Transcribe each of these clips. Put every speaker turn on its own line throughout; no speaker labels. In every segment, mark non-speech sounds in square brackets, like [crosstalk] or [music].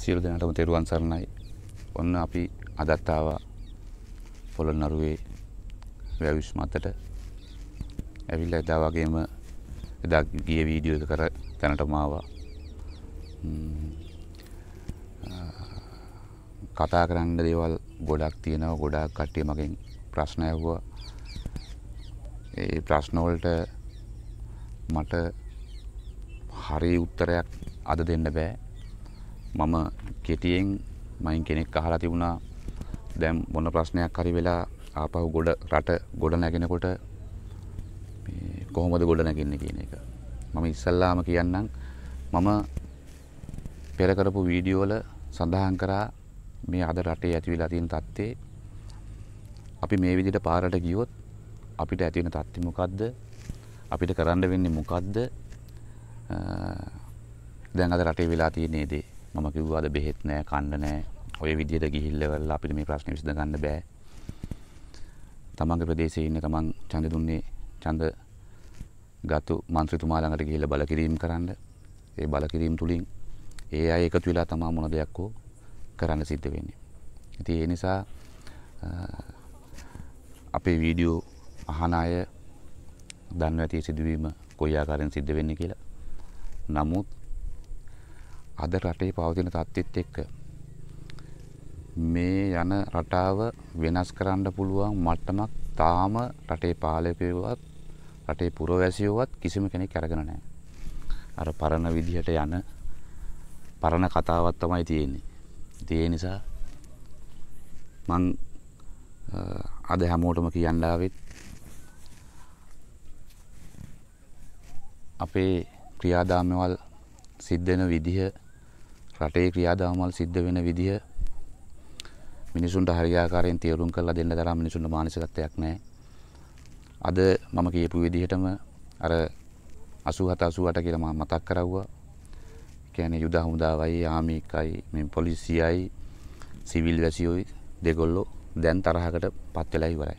සියලු දෙනාටම තෙරුවන් සරණයි. ඔන්න අපි අදත් ආවා පොළොන්නරුවේ වැවිස් මතට. ඇවිල්ලා එදා වගේම එදා ගිය වීඩියෝ එක කර තැනටම ආවා. කතා කරන්න දේවල් ගොඩක් තියෙනවා. ගොඩාක් කට්ටිය මගෙන් ප්‍රශ්න ඇහුවා. ඒ ප්‍රශ්න වලට මට හරි උත්තරයක් අද දෙන්න බෑ. මම කෙටියෙන් මයින් කෙනෙක් අහලා තිබුණා දැන් මොන ප්‍රශ්නයක් හරි වෙලා ආපහු ගොඩ රට ගොඩ නැගෙනකොට කොහොමද ගොඩ නැගෙන්නේ කියන එක මම ඉස්සල්ලාම කියන්නම් මම පෙර කරපු වීඩියෝවල සඳහන් කරා මේ අද රටේ ඇති වෙලා තියෙන තත්ත්වේ අපි මේ විදිහට පාරට ගියොත් අපිට ඇති වෙන තත්ත්වය මොකද්ද අපිට කරන්න වෙන්නේ මොකද්ද දැන් අද රටේ වෙලා තියෙන දේ මම කිව්වා අද බෙහෙත් නෑ කන්න නෑ ඔය විදියට ගිහිල්ල කරලා අපිට මේ ප්‍රශ්නේ විසඳ ගන්න බෑ. තමන්ගේ ප්‍රදේශයේ ඉන්න ගමන් ඡන්ද දුන්නේ ඡන්ද ගතු മന്ത്രിතුමා ළඟට ගිහිල්ලා බලකිරීම කරන්න. ඒ බලකිරීම තුලින් ඒ අය එකතු වෙලා තමයි මොන දෙයක් හෝ කරන්න සිද්ධ වෙන්නේ. ඉතින් ඒ නිසා අපේ වීඩියෝ අහන අය දන්නවා ඇති සිදුවීම කොයි ආකාරයෙන් සිද්ධ වෙන්නේ කියලා. නමුත් අද රටේ පවතින තත්ත්වෙත් එක්ක මේ යන රටාව වෙනස් කරන්න පුළුවන් මට්ටමක් තාම රටේ පාලකයවත් රටේ පුරවැසියවත් කිසිම කෙනෙක් අරගෙන නැහැ. අර පරණ විදිහට යන පරණ කතාවක් තමයි තියෙන්නේ. ඉතින් ඒ නිසා මං අද හැමෝටම කියන්න ආවෙත් අපේ ක්‍රියාදාමවල සිද්ධ වෙන විදිහ රටේ ක්‍රියාදාමවල සිද්ධ වෙන විදිහ මිනිසුන්ට හරියාකාරයෙන් තේරුම් කරලා දෙන්න තරම් මිනිසුන්ට මානසිකත්වයක් නැහැ. අද මම කියපු විදිහටම අර 87 88 කියලා මම මතක් කරවුවා. කියන්නේ යුද හමුදාවයි ආමිකයි මේ පොලිසියයි සිවිල් වැසියෝයි දෙගොල්ලෝ දැන් තරහකට පත් වෙලා ඉවරයි.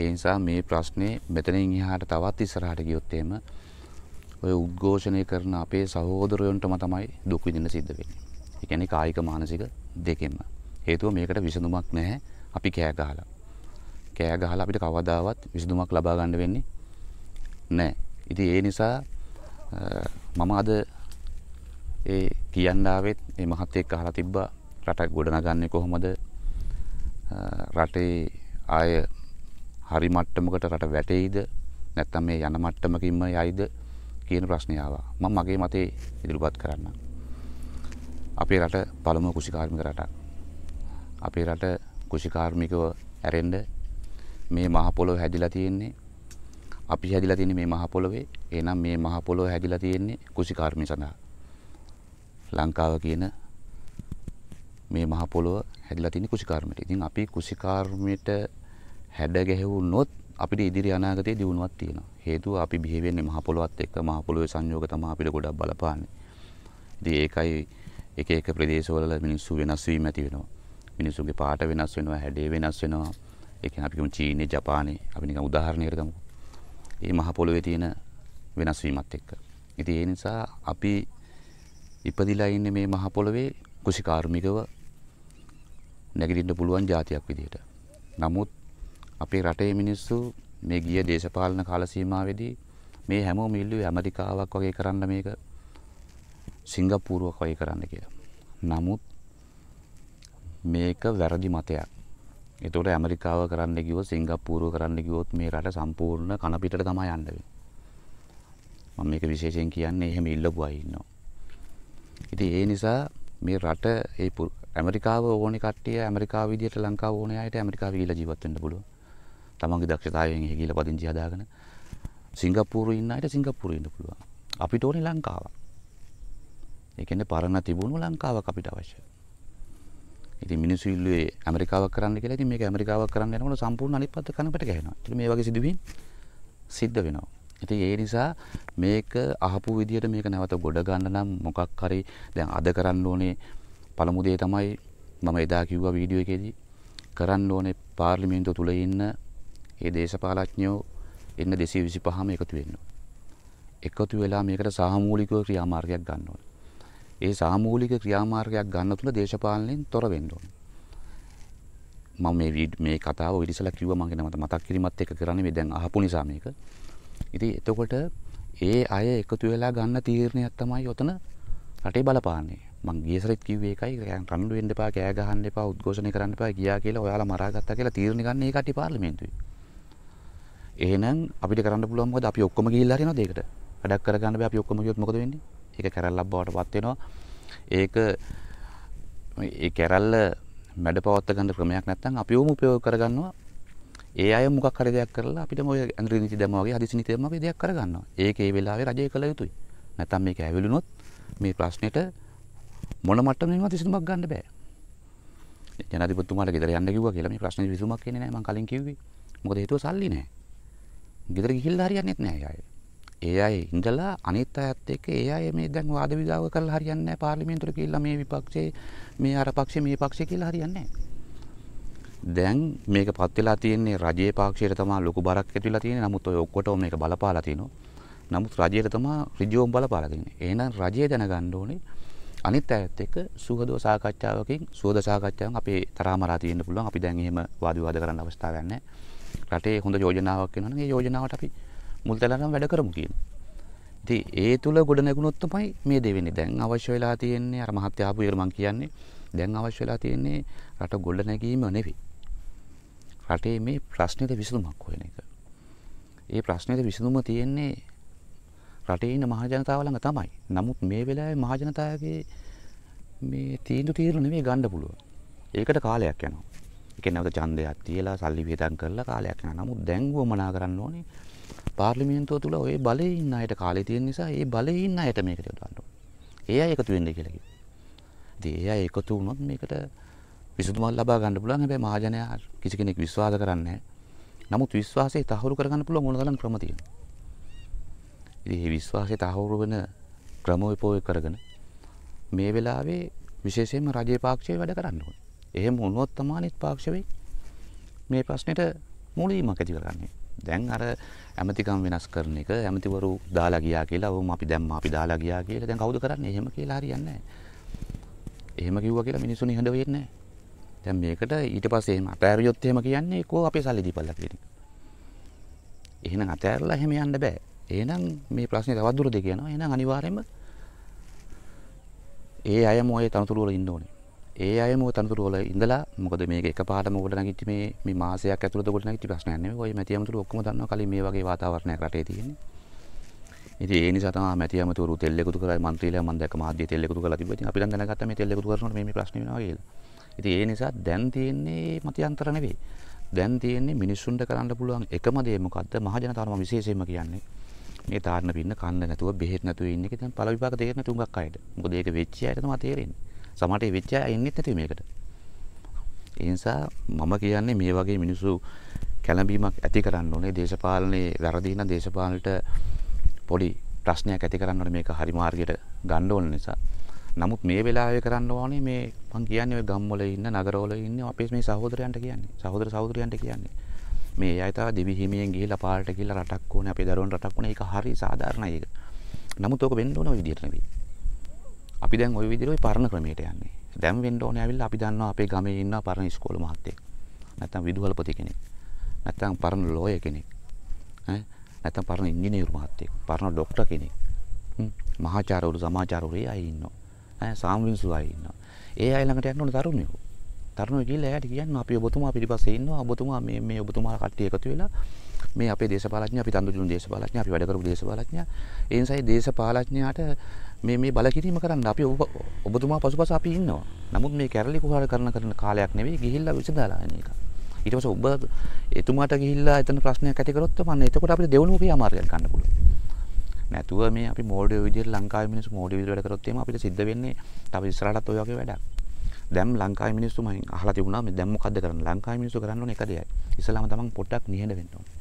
ඒ නිසා මේ ප්‍රශ්නේ මෙතනින් එහාට තවත් ඉස්සරහට ගියොත් එහෙම ඔය උද්ඝෝෂණය කරන අපේ සහෝදරයන්ටම තමයි දුක් විඳින්න සිද්ධ වෙන්නේ. ඒ කියන්නේ කායික මානසික දෙකෙන්ම. හේතුව මේකට විසඳුමක් නැහැ. අපි කෑ ගහලා. කෑ ගහලා අපිට කවදාවත් විසඳුමක් ලබා ගන්න වෙන්නේ නැහැ. ඉතින් ඒ නිසා මම අද ඒ කියන්න ආවෙත් මේ මහත් එක්ක අහලා තිබ්බා රට ගොඩනගන්නේ කොහොමද? රටේ ආය හරි මට්ටමකට රට වැටෙයිද? නැත්නම් මේ යන මට්ටමකින්ම යයිද? කියන ප්‍රශ්නය ආවා. මම මගේ මතේ ඉදිරිපත් කරන්න. අපේ රට පළමුව කෘෂිකාර්මික රටක්. අපේ රට කෘෂිකාර්මිකව ඇරෙන්න මේ මහ පොළොව හැදිලා තියෙන්නේ අපි හැදිලා තියෙන්නේ මේ මහ පොළොවේ. එහෙනම් මේ මහ පොළොව හැදිලා තියෙන්නේ කෘෂිකාර්මික සඳහා. ලංකාව කියන මේ මහ පොළොව හැදිලා තියෙන්නේ කෘෂිකාර්මිකයට. ඉතින් අපි කෘෂිකාර්මිකයට හැඩ ගැහුනොත් අපිට ඉදිරි අනාගතයේ දියුණුවක් තියෙනවා. හේතුව අපි බිහි වෙන්නේ මහ පොළොවත් එක්ක මහ පොළොවේ සංයෝග තමයි අපිට ගොඩක් බලපාන්නේ. ඉතින් ඒකයි එක එක ප්‍රදේශවල මිනිස්සු වෙනස් වීම ඇති වෙනවා. මිනිස්සුගේ පාට වෙනස් වෙනවා, හැඩේ වෙනස් වෙනවා. ඒ කියන්නේ අපි කියමු චීනේ, ජපානේ, අපි නිකන් උදාහරණයකට ගමු. මේ මහ පොළොවේ තියෙන වෙනස් වීමත් එක්ක. ඉතින් ඒ නිසා අපි ඉපදිලා ඉන්නේ මේ මහ පොළොවේ කුෂිකාර්මිකව නැගිටින්න පුළුවන් જાතියක් විදිහට. නමුත් අපේ රටේ මිනිස්සු මේ ගිය දේශපාලන කාල සීමාවේදී මේ හැමෝම ඉල්ලුවේ ඇමරිකාවක් වගේ කරන්න මේක සිංගප්පූරුවක් වගේ කරන්න කියලා. නමුත් මේක වැරදි මතයක්. ඒතකොට ඇමරිකාව කරන්න කිව්ව සිංගප්පූරුව කරන්න කිව්වොත් මේ රට සම්පූර්ණ කන පිටට තමයි යන්න වෙන්නේ. මම මේක විශේෂයෙන් කියන්නේ එහෙම ඉල්ලපු අය ඉන්නවා. ඉතින් ඒ නිසා මේ රට ඒ ඇමරිකාව ඕනේ කට්ටිය ඇමරිකාව විදියට ලංකාව ඕනේ අයට ඇමරිකාව ගිහිල්ලා ජීවත් වෙන්න පුළුවන්. තමන්ගේ දක්ෂතාවයෙන් එහි ගිහිල්ලා පදිංචි හදාගෙන සිංගප්පූරුවේ ඉන්න අයට සිංගප්පූරුවේ ඉන්න පුළුවන්. අපිට ඕනේ ලංකාව. ඒ කියන්නේ පරණ තිබුණු ලංකාවක් අපිට අවශ්‍යයි. ඉතින් මිනිස්සු ඉල්ලුවේ ඇමරිකාවක් කරන්න කියලා. ඉතින් මේක ඇමරිකාවක් කරන්න යනකොට සම්පූර්ණ අනිත් පැත්ත කනපට ගහනවා. ඉතින් මේ වගේ සිදුවීම් සිද්ධ වෙනවා. ඉතින් ඒ නිසා මේක අහපු විදියට මේක නැවත ගොඩ ගන්න නම් මොකක් හරි දැන් අද කරන්න ඕනේ පළමු දේ තමයි මම එදා කිව්වා වීඩියෝ එකේදී කරන්න ඕනේ පාර්ලිමේන්තුව තුල ඉන්න ඒ දේශපාලඥයෝ එන්න 225ම එකතු වෙන්න එකතු වෙලා මේකට සාමූලික ක්‍රියාමාර්ගයක් ගන්න ඕන. ඒ සාමූලික ක්‍රියාමාර්ගයක් ගන්න තුල දේශපාලනයෙන් තොර වෙන්න ඕන. මම මේ වීඩ් මේ කතාව ඉරිසලා කිව්වා මම කියන මට මතක් කිරීමත් එක්ක කරන්නේ මේ දැන් අහපු නිසා මේක. ඉතින් එතකොට ඒ අය එකතු වෙලා ගන්න තීරණයක් තමයි ඔතන රටේ බලපාන්නේ. මං ගියසරෙත් කිව්වේ ඒකයි රණ්ඩු වෙන්න එපා කෑ ගහන්න එපා උද්ඝෝෂණය කරන්න එපා ගියා කියලා ඔයාලා මරාගත්තා කියලා තීරණ ගන්න ඒ කට්ටිය පාර්ලිමේන්තුවේ. එහෙනම් අපිට කරන්න පුළුවන් මොකද අපි ඔක්කොම ගිහිල්ලා හරි යනවා දෙයකට. වැඩක් කරගන්න බෑ අපි ඔක්කොම ගියොත් මොකද වෙන්නේ? ඒක කැරල්ලක් බවට පත් වෙනවා. ඒක මේ කැරල්ල මැඩ පවත්ත ගන්න ක්‍රමයක් නැත්නම් අපිවම උපයෝග කරගන්නවා. ඒ අය මොකක් හරි දෙයක් කරලා අපිටම ඔය ඇඳුරු නීති දැම්ම වගේ හදිසි නීති දැම්ම අපි දෙයක් කරගන්නවා. ඒක ඒ වෙලාවේ රජය කළ යුතුයි. නැත්නම් මේක ඇවිලුනොත් මේ ප්‍රශ්නෙට මොන මට්ටමකින්වත් විසඳුමක් ගන්න බෑ. ජනාධිපතිතුමාට ගෙදර යන්න කිව්වා කියලා මේ ප්‍රශ්නේ විසඳුමක් එන්නේ නැහැ මම කලින් කිව්වේ. මොකද හේතුව සල්ලි නැහැ. ගෙදර ගිහිල්ලා හරියන්නේත් නැහැ අය. ඒ අය ඉඳලා අනිත් අයත් එක්ක ඒ අය මේ දැන් වාද විවාද කරලා හරියන්නේ නැහැ. පාර්ලිමේන්තුවට ගිහිල්ලා මේ විපක්ෂේ මේ අර පක්ෂේ මේ පක්ෂේ කියලා හරියන්නේ නැහැ. දැන් මේක පත් වෙලා තියෙන්නේ රජයේ පාක්ෂයට තමයි ලොකු බරක් ඇති වෙලා තියෙන්නේ. නමුත් ඔය ඔක්කොටම මේක බලපාලා තිනවා. නමුත් රජයට තමයි ඍජුවම බලපාලා තින්නේ. එහෙනම් රජය දැනගන්න ඕනේ අනිත් අයත් එක්ක සුහදව සාකච්ඡාවකින් සුහද සාකච්ඡාවක් අපේ තරහමරා තියෙන්න පුළුවන්. අපි දැන් එහෙම වාද විවාද කරන්න අවස්ථාවක් නැහැ. රටේ හොඳ යෝජනාවක් වෙනවා නම් ඒ යෝජනාවට අපි මුල් තැලරම් වැඩ කරමු කියනවා. ඉතින් ඒ තුල ගොඩ නැගුණොත් තමයි මේ දෙවෙන්නේ. දැන් අවශ්‍ය වෙලා තියෙන්නේ අර මහත්ය ආපු එක මම කියන්නේ. දැන් අවශ්‍ය වෙලා තියෙන්නේ රට ගොඩ නැගීම නෙවෙයි. රටේ මේ ප්‍රශ්නෙට විසඳුමක් හොයන එක. ඒ ප්‍රශ්නෙට විසඳුම තියෙන්නේ රටේ ඉන්න මහජනතාව ළඟ තමයි. නමුත් මේ වෙලාවේ මහජනතාවගේ මේ තීන්දුව තීරණ නෙවෙයි ගන්න පුළුවන්. ඒකට කාලයක් යනවා. එක නැවත ඡන්දයක් තියලා සල්ලි වියදම් කරලා කාලයක් යනවා. නමුත් දැන් වමනා කරන්න ඕනේ පාර්ලිමේන්තුව තුල ওই බලේ ඉන්න අයට කාලේ තියෙන නිසා ඒ බලේ ඉන්න අයට මේකට යොදවන්න ඕනේ. ඒ අය එකතු වෙන්න කියලා කිව්වා. ඉතින් ඒ අය එකතු වුණොත් මේකට විසඳුමක් ලබා ගන්න පුළුවන්. හැබැයි මහජනයා කිසි කෙනෙක් විශ්වාස කරන්නේ නැහැ. නමුත් විශ්වාසය තහවුරු කරගන්න පුළුවන් මොනතරම් ක්‍රම තියෙනවා. ඉතින් මේ විශ්වාසය තහවුරු වෙන ක්‍රම උපයෝග කරගෙන මේ වෙලාවේ විශේෂයෙන්ම රජයේ පාක්ෂයේ වැඩ කරන්න ඕනේ. එහෙම වුණොත් තමානිත් පාක්ෂවේ මේ ප්‍රශ්නෙට මුලීමක් ඇති කරන්නේ. දැන් අර ඇමතිකම් වෙනස් කරන එක ඇමතිවරු දාලා ගියා කියලා වොම අපි දැම්මා අපි දාලා ගියා කියලා දැන් කවුද කරන්නේ? එහෙම කියලා හරියන්නේ නැහැ. එහෙම කිව්වා කියලා මිනිස්සු නිහඬ වෙන්නේ නැහැ. දැන් මේකට ඊට පස්සේ එහෙම අතෑරියොත් එහෙම කියන්නේ කෝ අපේ සල්ලි දීපල්ලා කියන එක. එහෙනම් අතෑරලා එහෙම යන්න බෑ. එහෙනම් මේ ප්‍රශ්නේ තවත් දුරට කියනවා. එහෙනම් අනිවාර්යයෙන්ම ඒ අයම ওই තනතුරු වල ඉන්න ඕනේ. ඒ අයම තනතුරු වල ඉඳලා මොකද මේක එකපාරටම ගොඩනගිච්ච මේ මේ මාසයක් ඇතුළත ගොඩනගිච්ච ප්‍රශ්නයක් නෙමෙයි. ඔය මැති ඇමතුරු ඔක්කොම දන්නවා කලින් මේ වගේ වාතාවරණයක් රටේ තියෙන්නේ. ඉතින් ඒ නිසා තමයි මැති ඇමතුරු තෙල් එකතු කරලා മന്ത്രിලා මම දැක්ක මාධ්‍ය තෙල් එකතු කරලා තිබ්බා. ඉතින් අපි දැන් දැනගත්තා මේ තෙල් එකතු කරනකොට මේ මේ ප්‍රශ්න වෙනවා කියලා. ඉතින් ඒ නිසා දැන් තියෙන්නේ මතියන්තර නෙවෙයි. දැන් තියෙන්නේ මිනිස්සුන්ට කරන්න පුළුවන් එකම දේ මොකද්ද? මහජනතාවම විශේෂයෙන්ම කියන්නේ මේ තාරණ පින්න කන්න නැතුව බෙහෙත් නැතුව ඉන්න එක දැන් පළ විපාක තේරෙන තුඟක් අයට. මොකද ඒක වෙච්ච අයට තමයි තේරෙන්නේ. සමහරට ඒ වෙච්ච අය එන්නෙත් නැති මේකට. ඒ නිසා මම කියන්නේ මේ වගේ මිනිස්සු කැළඹීමක් ඇති කරන්න ඕනේ. දේශපාලනේ වැරදි නම් දේශපාලනට පොඩි ප්‍රශ්නයක් ඇති කරන්න ඕනේ මේක හරි මාර්ගයට ගන්න ඕන නිසා. නමුත් මේ වෙලාවේ කරන්න ඕනේ මේ මම කියන්නේ ඔය ගම්වල ඉන්න නගරවල ඉන්න අපේ මේ සහෝදරයන්ට කියන්නේ. සහෝදර සහෝදරයන්ට කියන්නේ. මේ අය තාම දිවි හිමියෙන් ගිහිලා පාරට ගිහිලා රටක් ඕනේ අපේ දරුවන් රටක් ඕනේ. ඒක හරි සාධාරණයි ඒක. නමුත් ඕක වෙන්න ඕන ඔය විදිහට නෙවෙයි. අපි දැන් ওই විදිහට ওই පරණ ක්‍රමයට යන්නේ. දැන් වෙන්න ඕනේ ඇවිල්ලා අපි දන්නවා අපේ ගමේ ඉන්න පරණ ඉස්කෝල මහත්තයෙක්. නැත්තම් විදුහල්පති කෙනෙක්. නැත්තම් පරණ ලෝයර් කෙනෙක්. ඈ නැත්තම් පරණ ඉංජිනේරු මහත්තයෙක්. පරණ ડોක්ටර් කෙනෙක්. මහාචාර්යවරු සමාජාචාර්යවරු අය ඉන්නවා. ඈ සාම්වින්සු අය ඉන්නවා. ඒ අය ළඟට යන්න ඕනේ තරුණයෝ. තරුණයෝ ගිහලා එයාට කියන්න අපි ඔබතුමා පිටිපස්සේ ඉන්නවා. ඔබතුමා මේ මේ ඔබතුමා කට්ටිය එකතු වෙලා මේ අපේ දේශපාලඥය අපි තඳුරුදුණු දේශපාලඥය අපි වැඩ කරපු දේශපාලඥය ඒ නිසායි දේශපාලඥයාට මේ මේ බලකිරීම කරන්න අපි ඔබතුමා පසුපස අපි ඉන්නවා. නමුත් මේ කැරලි කුහාර කරන කරන කාලයක් නෙවෙයි ගිහිල්ලා විසඳලා එන එක. ඊට පස්සේ ඔබ එතුමාට ගිහිල්ලා එතන ප්‍රශ්නයක් ඇති කරොත් මම එතකොට අපිට දෙවනුපිය අමාරුවක් ගන්න පුළුවන්. නැතුව මේ අපි මෝඩයෝ විදිහට ලංකාවේ මිනිස්සු මෝඩයෝ විදිහට වැඩ කරොත් එහෙම අපිට සිද්ධ වෙන්නේ තව ඉස්සරහටත් ඔය වගේ වැඩක්. දැන් ලංකාවේ මිනිස්සු මම අහලා තිබුණා මේ දැන් මොකද්ද කරන්නේ? ලංකාවේ මිනිස්සු කරන්න ඕනේ එක දෙයයි. ඉස්සලාම තමන් පොඩ්ඩක් නිහඬ වෙන්න ඕනේ.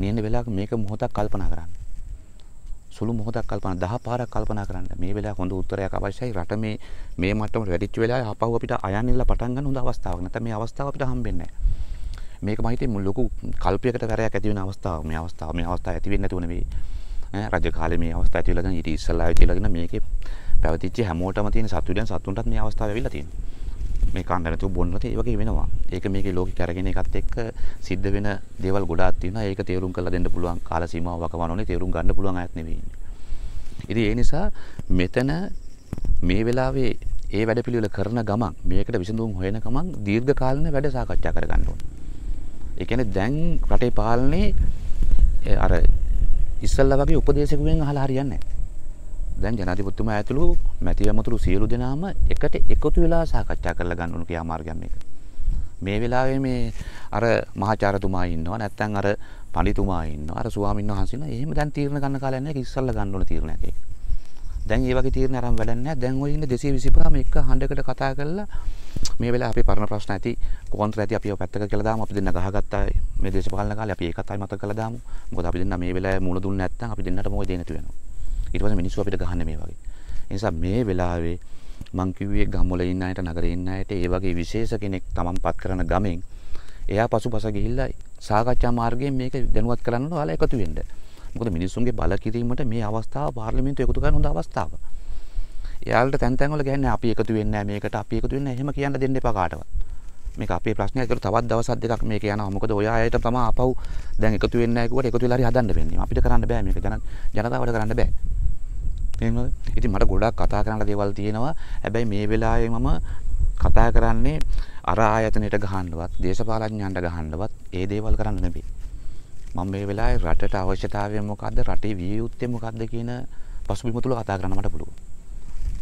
නිහඬ වෙලා මේක මොහොතක් කල්පනා කරන්න. සුළු මොහොතක් කල්පනා දහ පාරක් කල්පනා කරන්න මේ වෙලාව හොඳ උත්තරයක් අවශ්‍යයි රට මේ මේ මට්ටමට වැටිච්ච වෙලාවේ ආපහු අපිට අයන් ඉල්ල පටන් ගන්න හොඳ අවස්ථාවක් නැත්නම් මේ අවස්ථාව අපිට හම්බෙන්නේ නැහැ මේක මම හිතේ ලොකු කල්පයකට වැරයක් ඇති වෙන අවස්ථාවක් මේ අවස්ථාව මේ අවස්ථාව ඇති වෙන්නේ නැතුව නෙවෙයි රජ කාලේ මේ අවස්ථාව ඇති වෙලා දැන් ඊට ඉස්සෙල්ලා ඇවිත් ඉලගෙන මේකේ පැවතිච්ච හැමෝටම තියෙන සතුටෙන් සතුන්ටත් මේ අවස්ථාව ඇවිල්ලා තියෙනවා මේ කාන්දර නැතුව බොන්න තේ වගේ වෙනවා. ඒක මේකේ ලෝකෙ කරගෙන එකත් එක්ක සිද්ධ වෙන දේවල් ගොඩාක් තියෙනවා. ඒක තේරුම් කරලා දෙන්න පුළුවන් කාල සීමාව වකවානෝනේ තේරුම් ගන්න පුළුවන් අයත් නෙවෙයි. ඉතින් ඒ නිසා මෙතන මේ වෙලාවේ ඒ වැඩපිළිවෙල කරන ගමන් මේකට විසඳුම් හොයන ගමන් දීර්ඝ කාලින වැඩ සාකච්ඡා කරගන්න ඕනේ. ඒ කියන්නේ දැන් රටේ පාලනේ අර ඉස්සල්ලා වගේ උපදේශකයන් අහලා හරියන්නේ නැහැ. දැන් ජනාධිපතිතුමා ඇතුළු මැතිවමුතුළු සියලු දෙනාම එකට එකතු වෙලා සාකච්ඡා කරලා ගන්න ඕන ක්‍රියාමාර්ගයක් මේක. මේ වෙලාවේ මේ අර මහාචාර්යතුමා ඉන්නවා නැත්නම් අර පඬිතුමා ඉන්නවා අර ස්වාමීන් වහන්සේලා එහෙම දැන් තීරණ ගන්න කාලයක් නැහැ ඉස්සල්ලා ගන්න ඕන තීරණයක් ඒක. දැන් මේ වගේ තීරණ අරන් වැඩක් නැහැ. දැන් ওই ඉන්න 225 මේක හඬකට කතා කරලා මේ වෙලාව අපේ පරණ ප්‍රශ්න ඇති කොන්ත්‍ර ඇති අපිව පැත්තක කියලා දාමු. අපි දෙන්න ගහගත්තා මේ දේශපාලන කාලේ අපි ඒකත් ආයි මතක කරලා දාමු. මොකද අපි දෙන්න මේ වෙලාවේ මුණ දුන්නේ නැත්නම් අපි දෙන්නට මොකද දෙන්නේ නැතු වෙනවා. ඊට පස්සේ මිනිස්සු අපිට ගහන්නේ මේ වගේ. ඒ නිසා මේ වෙලාවේ මං කිව්වේ ගම්වල ඉන්න අයට නගරේ ඉන්න අයට ඒ වගේ විශේෂ කෙනෙක් තමන් පත් කරන ගමෙන් එයා පසුපස ගිහිල්ලා සාකච්ඡා මාර්ගයෙන් මේක දැනුවත් කරන්න ඔයාලා එකතු වෙන්න. මොකද මිනිස්සුන්ගේ බල කිරීමට මේ අවස්ථාව පාර්ලිමේන්තුව එකතු කරන හොඳ අවස්ථාවක්. එයාලට තැන් තැන් වල කියන්නේ අපි එකතු වෙන්නේ නැහැ මේකට අපි එකතු වෙන්නේ නැහැ එහෙම කියන්න දෙන්න එපා කාටවත්. මේක අපේ ප්‍රශ්නයක් ඒකට තවත් දවස් දෙකක් මේක යනවා. මොකද ඔය අයට තමයි ආපහු දැන් එකතු වෙන්නේ නැහැ කිව්වට එකතු වෙලා හරි හදන්න වෙන්නේ. අපිට කරන්න බෑ මේක ජනතාවට කරන්න බෑ. තේරෙනවද? ඉතින් මට ගොඩක් කතා කරන්න දේවල් තියෙනවා. හැබැයි මේ වෙලාවේ මම කතා කරන්නේ අර ආයතනයට ගහන්නවත්, දේශපාලඥයන්ට ගහන්නවත් ඒ දේවල් කරන්න නෙමෙයි. මම මේ වෙලාවේ රටට අවශ්‍යතාවය මොකද්ද? රටේ විය යුත්තේ මොකද්ද කියන පසුබිම තුල කතා කරන්න මට පුළුවන්.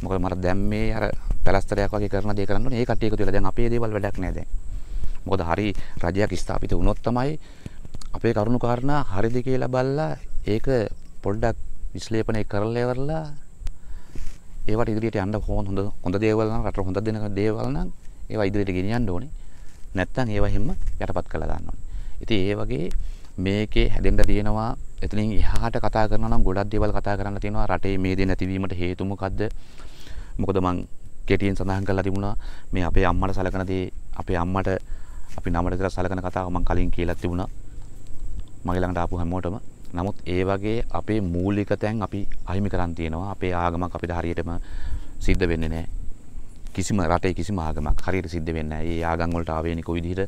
මොකද මට දැන් මේ අර පැලස්තරයක් වගේ කරන දේ කරන්න ඕනේ. ඒ කට්ටිය එකතු වෙලා දැන් අපේ දේවල් වැඩක් නෑ දැන්. මොකද හරි රජයක් ස්ථාපිත වුණොත් තමයි අපේ කරුණු කාරණා හරිද කියලා බලලා ඒක පොඩ්ඩක් විශ්ලේෂණය කරලා ඉවරලා ඒවට ඉදිරියට යන්න හොඳ හොඳ හොඳ දේවල් නම් රට හොඳ දෙන දේවල් නම් ඒවා ඉදිරියට ගෙනියන්න ඕනේ. නැත්තම් ඒවා හැම යටපත් කරලා දාන්න ඕනේ. ඉතින් ඒ වගේ මේකේ හැදෙන්න තියෙනවා එතනින් එහාට කතා කරනවා නම් ගොඩක් දේවල් කතා කරන්න තියෙනවා රටේ මේ දේ නැතිවීමට හේතු මොකද්ද? මොකද මං කෙටියෙන් සඳහන් කරලා තිබුණා මේ අපේ අම්මට සලකන දේ අපේ අම්මට අපි නමට විතර සලකන කතාව මම කලින් කියලා තිබුණා. මගේ ළඟට ආපු හැමෝටම නමුත් ඒ වගේ අපේ මූලික තැන් අපි අහිමි කරන් තියෙනවා. අපේ ආගමක් අපිට හරියටම සිද්ධ වෙන්නේ නැහැ. කිසිම රටේ කිසිම ආගමක් හරියට සිද්ධ වෙන්නේ නැහැ. ඒ ආගම් වලට ආවේනික විදිහට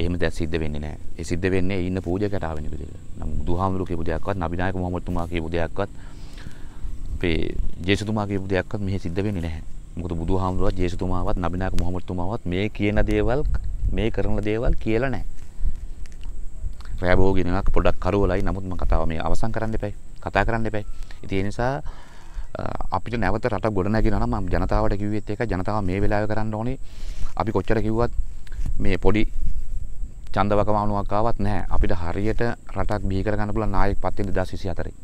එහෙම දැන් සිද්ධ වෙන්නේ නැහැ. ඒ සිද්ධ වෙන්නේ ඉන්න පූජකට ආවේනික විදිහට. නමුත් දුහාමුදුරු කියපු දෙයක්වත්, නබිනායක මොහොමඩ්තුමා කියපු දෙයක්වත්, අපේ ජේසුතුමා කියපු දෙයක්වත් මෙහි සිද්ධ වෙන්නේ නැහැ. මොකද බුදුහාමුදුරුවත්, ජේසුතුමාවත්, නබිනායක මොහොමඩ්තුමාවත් මේ කියන දේවල් මේ කරන දේවල් කියලා නැහැ. රෑබෝගෙනක් පොඩක් කරවලයි නමුත් මම කතාව මේ අවසන් කරන්න එපයි කතා කරන්න එපයි ඉතින් ඒ නිසා අපිට නැවත රට ගොඩනැගෙනවා නම් ජනතාවට කිව්වෙත් ඒක ජනතාව මේ වෙලාවේ කරන්න ඕනේ අපි කොච්චර කිව්වත් මේ පොඩි ඡන්දවකවානුවක් ආවත් නැහැ අපිට හරියට රටක් බිහි කරගන්න පුළුවන් නායක පත් වෙන 2024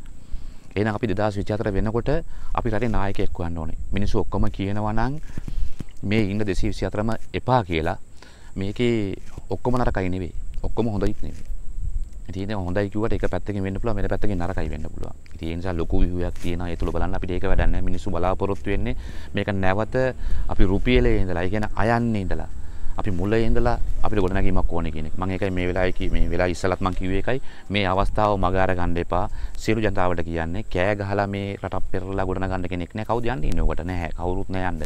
එහෙනම් අපි 2024 වෙනකොට අපි රටේ නායකයෙක් හොයන්න ඕනේ මිනිස්සු ඔක්කොම කියනවා නම් මේ ඉන්න 224ම එපා කියලා මේකේ ඔක්කොම නරකයි නෙවෙයි ඔක්කොම හොඳයිත් නෙවෙයි ඉතින් හොඳයි කිව්වට එක පැත්තකින් වෙන්න පුළුවන් මෙතන පැත්තකින් නරකයි වෙන්න පුළුවන්. ඉතින් ඒ නිසා ලොකු ව්‍යුහයක් තියෙනවා. ඒ තුල බලන්න අපිට ඒක වැඩක් නැහැ. මිනිස්සු බලාපොරොත්තු වෙන්නේ මේක නැවත අපි රුපියලේ ඉඳලා, ඒ කියන්නේ අයන්නේ ඉඳලා අපි මුලේ ඉඳලා අපිට ගොඩනැගීමක් ඕනේ කියන එක. මම ඒකයි මේ වෙලාවේ කිව්වේ මේ වෙලාව ඉස්සලත් මම කිව්වේ ඒකයි මේ අවස්ථාව මග අර ගන්න එපා. සියලු ජනතාවට කියන්නේ කෑ ගහලා මේ රටක් පෙරලා ගොඩනගන්න කෙනෙක් නෑ. කවුද යන්නේ ඉන්නේ ඔකට නෑ. කවුරුත් නෑ යන්න.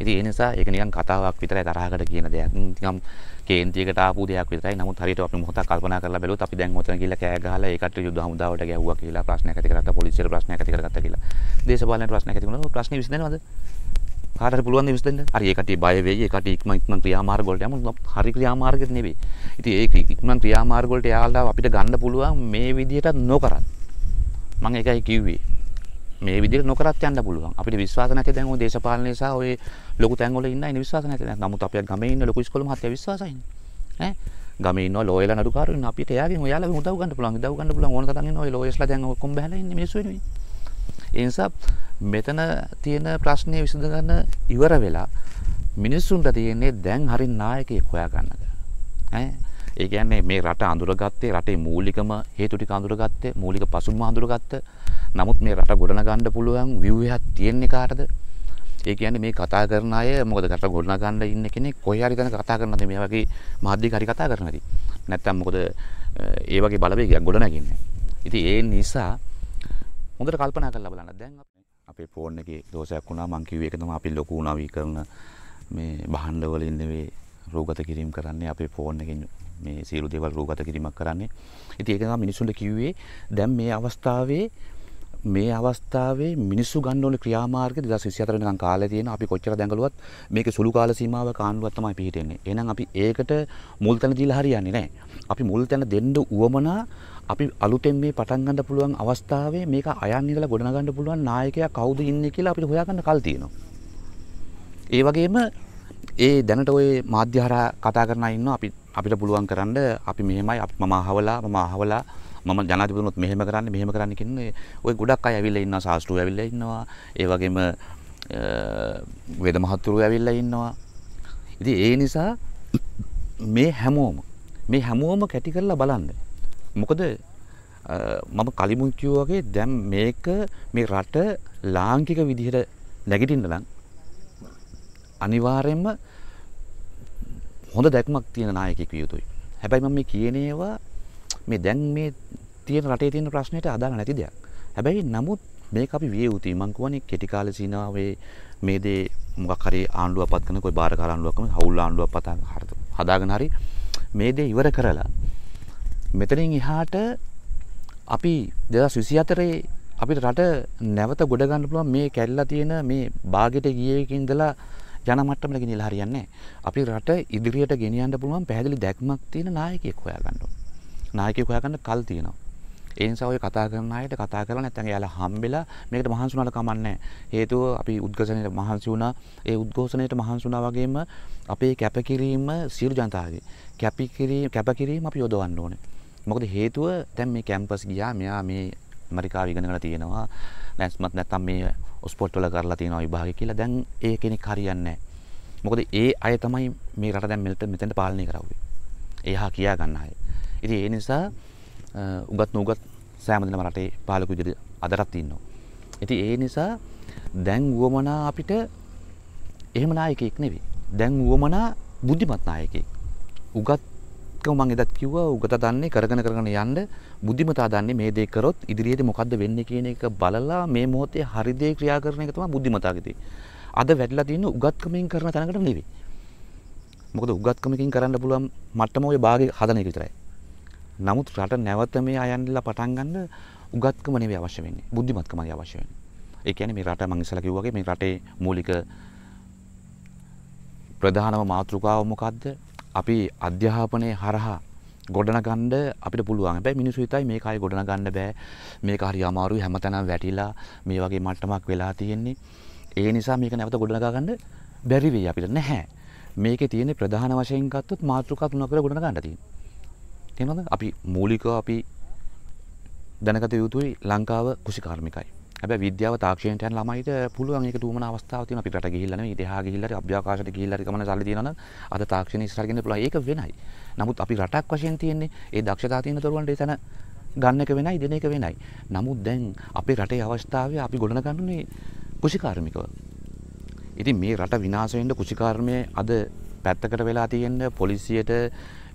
ඉතින් ඒ නිසා ඒක නිකන් කතාවක් විතරයි තරහකට කියන දෙයක්. නිකන් කේන්ද්‍රයකට ආපු දෙයක් විතරයි. නමුත් හරියට අපි මොහොතක් කල්පනා කරලා බැලුවොත් අපි දැන් ඔතන ගිහලා කෑ ගහලා ඒකට යුද හමුදාවට ගැහුවා කියලා ප්‍රශ්නයක් ඇති කරගත්තා. පොලිසියට ප්‍රශ්නයක් ඇති කරගත්තා කියලා. දේශපාලනයට ප්‍රශ්නයක් ඇති වුණා. ප්‍රශ්නේ විසඳෙනවද? කාටට පුළුවන් දේ විසඳෙන්න. හරි ඒ කට්ටිය බය වෙයි. ඒ කට්ටිය ඉක්මන් ඉක්මන් ක්‍රියාමාර්ග වලට යමු. හරි ක්‍රියාමාර්ගෙත් නෙවෙයි. ඉතින් ඒ ඉක්මන් ක්‍රියාමාර්ග වලට එයාලා අපිට ගන්න පුළුවන් මේ විදිහට නොකරත්. මම ඒකයි කිව්වේ. මේ විදිහට නොකරත් යන්න පුළුවන්. අපිට විශ්වාස නැති දැන් ওই දේශපාලන නිසා ওই ලොකු තැන්වල ඉන්න අයනේ විශ්වාස නැති. නමුත් අපිය ගමේ ඉන්න ලොකු ඉස්කෝලේ මහත්තයා විශ්වාසයිනේ. ඈ ගමේ ඉන්නවා ලෝයලා නඩුකාරු ඉන්න අපිට එයාගෙන් ඔයාලා උදව් ගන්න පුළුවන්. උදව් ගන්න පුළුවන් ඕන තරම් ඉන්න ඔය ලෝයස්ලා දැන් ඔක්කොම බහලා ඉන්නේ මිනිස්සු වෙනුයි. ඒ නිසා මෙතන තියෙන ප්‍රශ්නේ විසඳ ගන්න ඉවර වෙලා මිනිස්සුන්ට තියෙන්නේ දැන් හරින් නායකයෙක් හොයාගන්නද. ඈ ඒ කියන්නේ මේ රට අඳුරගත්තේ රටේ මූලිකම හේතු ටික අඳුරගත්තේ මූලික පසුබිම අඳුරගත්ත. නමුත් මේ රට ගොඩනගන්න පුළුවන් ව්‍යුහයක් තියෙන්නේ කාටද? ඒ කියන්නේ මේ කතා කරන අය මොකද රට ගොඩනගන්න ඉන්න කෙනෙක් කොහේ හරි තැනක කතා කරනද මේ වගේ මාධ්‍යික හරි කතා කරනද? නැත්තම් මොකද ඒ වගේ බලවේගයක් ගොඩනගන්නේ. ඉතින් ඒ නිසා හොඳට කල්පනා කරලා බලන්න. දැන් අපේ ෆෝන් එකේ දෝෂයක් වුණා මං කිව්වේ ඒක තමයි අපි ලොකු නවීකරණ මේ භාණ්ඩ වලින් නෙවෙයි රෝගත කිරීම කරන්නේ අපේ ෆෝන් එකෙන් මේ සියලු දේවල් රූගත කිරීමක් කරන්නේ. ඉතින් ඒක තමයි මිනිසුන්ට කිව්වේ දැන් මේ අවස්ථාවේ මේ අවස්ථාවේ මිනිස්සු ගන්න ඕන ක්‍රියාමාර්ගය 2024 වෙනකන් කාලය තියෙන අපි කොච්චර දැඟලුවත් මේකේ සුළු කාල සීමාව කාණ්ඩුවක් තමයි පිටින්නේ. එහෙනම් අපි ඒකට මුල් තැන දීලා හරියන්නේ නැහැ. අපි මුල් තැන දෙන්න උවමනා අපි අලුතෙන් මේ පටන් ගන්න පුළුවන් අවස්ථාවේ මේක අයන් ඉඳලා ගොඩනගන්න පුළුවන් නායකයා කවුද ඉන්නේ කියලා අපිට හොයාගන්න කල් තියෙනවා. ඒ වගේම ඒ දැනට ඔය මාධ්‍ය හරහා කතා කරන අය ඉන්නවා අපි අපිට පුළුවන් කරන්න අපි මෙහෙමයි අපි මම අහවලා මම අහවලා මම ජනාධිපතිතුමොත් මෙහෙම කරන්නේ මෙහෙම කරන්නේ කියන්නේ ওই ගොඩක් අය ඇවිල්ලා ඉන්නවා සාස්ත්‍රෝ ඇවිල්ලා ඉන්නවා ඒ වගේම වේද මහතුරු ඇවිල්ලා ඉන්නවා ඉතින් ඒ නිසා මේ හැමෝම මේ හැමෝම කැටි කරලා බලන්න මොකද මම කලිමුන් කිව්වා වගේ දැන් මේක මේ රට ලාංකික විදිහට නැගිටින්න නම් අනිවාර්යයෙන්ම හොඳ දැක්මක් තියෙන නායකෙක් විය යුතුයි. හැබැයි මම මේ කියන ඒවා මේ දැන් මේ තියෙන රටේ තියෙන ප්‍රශ්නෙට අදාළ නැති දෙයක්. හැබැයි නමුත් මේක අපි විය යුතුයි. මං කියන්නේ කෙටි කාල සීනාවේ මේ දේ මොකක් හරි ආණ්ඩුවක් පත් කරන કોઈ බාරකාර ආණ්ඩුවක් කරන හවුල් ආණ්ඩුවක් පත හදාගෙන හරි මේ දේ ඉවර කරලා මෙතනින් එහාට අපි 2024 අපිට රට නැවත ගොඩ ගන්න පුළුවන් මේ කැඩලා තියෙන මේ භාගෙට ගියේ ඉඳලා යන මට්ටමට ගෙනියලා හරියන්නේ නැහැ. අපි රට ඉදිරියට ගෙනියන්න පුළුවන් පැහැදිලි දැක්මක් තියෙන නායකයෙක් හොයාගන්න ඕන. නායකයෙක් හොයාගන්න කල් තියෙනවා. ඒ නිසා ඔය කතා කරන අයට කතා කරලා නැත්නම් එයාලා හම්බෙලා මේකට මහන්සි වුණාට කමන්නේ හේතුව අපි උද්ඝෝෂණයට මහන්සි වුණා. ඒ උද්ඝෝෂණයට මහන්සි වුණා වගේම අපේ කැපකිරීම සියලු ජනතාවගේ කැපකිරීම කැපකිරීම අපි යොදවන්න ඕනේ. මොකද හේතුව දැන් මේ කැම්පස් ගියා මෙයා මේ ඇමරිකාව ඉගෙනගෙන තියෙනවා නැස්මත් නැත්තම් මේ ස්පොට් වල කරලා තියෙනවා විභාගය කියලා දැන් ඒ කෙනෙක් හරියන්නේ නැහැ. මොකද ඒ අය තමයි මේ රට දැන් මෙතන මෙතෙන්ට පාලනය කරවුවේ. එහා කියා ගන්න අය. ඉතින් ඒ නිසා උගත් නුගත් සෑම දිනම රටේ පාලක විදිහට අදටත් ඉන්නවා. ඉතින් ඒ නිසා දැන් වුවමනා අපිට එහෙම නායකයෙක් නෙවෙයි. දැන් වුවමනා බුද්ධිමත් නායකයෙක්. උගත්කම මම එදත් කිව්වා උගත දන්නේ කරගෙන කරගෙන යන්න බුද්ධිමතා දන්නේ මේ දේ කරොත් ඉදිරියේදී මොකද්ද වෙන්නේ කියන එක බලලා මේ මොහොතේ හරි දේ ක්‍රියා කරන එක තමයි බුද්ධිමතාගේදී. අද වැඩිලා තියෙන උගත්කමෙන් කරන තැනකට නෙවෙයි. මොකද උගත්කමකින් කරන්න පුළුවන් මට්ටම ඔය භාගේ හදන එක විතරයි. නමුත් රට නැවත මේ අයන්ලා පටන් ගන්න උගත්කම නෙවෙයි අවශ්‍ය වෙන්නේ. බුද්ධිමත්කමයි අවශ්‍ය වෙන්නේ. ඒ කියන්නේ මේ රට මම ඉස්සලා කිව්වාගේ මේ රටේ මූලික ප්‍රධානම මාතෘකාව මොකද්ද? අපි අධ්‍යාපනයේ හරහා ගොඩනගන්න අපිට පුළුවන්. හැබැයි මිනිස්සු හිතයි මේක ආයේ ගොඩනගන්න බෑ. මේක හරි අමාරුයි හැමතැනම වැටිලා මේ වගේ මට්ටමක් වෙලා තියෙන්නේ. ඒ නිසා මේක නැවත ගොඩනගා ගන්න බැරි වෙයි අපිට නැහැ. මේකේ තියෙන ප්‍රධාන වශයෙන් ගත්තොත් මාතෘකා තුනක් විතර ගොඩනගා ගන්න තියෙනවා. තේරෙනවද? අපි මූලිකව අපි දැනගත යුතුයි ලංකාව කෘෂිකාර්මිකයි. හැබැයි විද්‍යාව තාක්ෂණයට යන ළමයිට පුළුවන් ඒක දුවමන අවස්ථාවක් තියෙනවා අපිට රට ගිහිල්ලා නෙමෙයි දෙහා ගිහිල්ලා අභ්‍යවකාශයට ගිහිල්ලා ගමන සල්ලි තියෙනවනම් අද තාක්ෂණය ඉස්සරහට ගෙන්න පුළුවන් ඒක වෙනයි නමුත් අපි රටක් වශයෙන් තියෙන්නේ ඒ දක්ෂතා තියෙන දරුවන්ට ඒ තැන ගන්න එක වෙනයි දෙන එක වෙනයි නමුත් දැන් අපේ රටේ අවස්ථාවේ අපි ගොඩනගන්නේ කුෂිකාර්මිකව ඉතින් මේ රට විනාශ වෙන්න කුෂිකාර්මයේ අද පැත්තකට වෙලා තියෙන පොලිසියට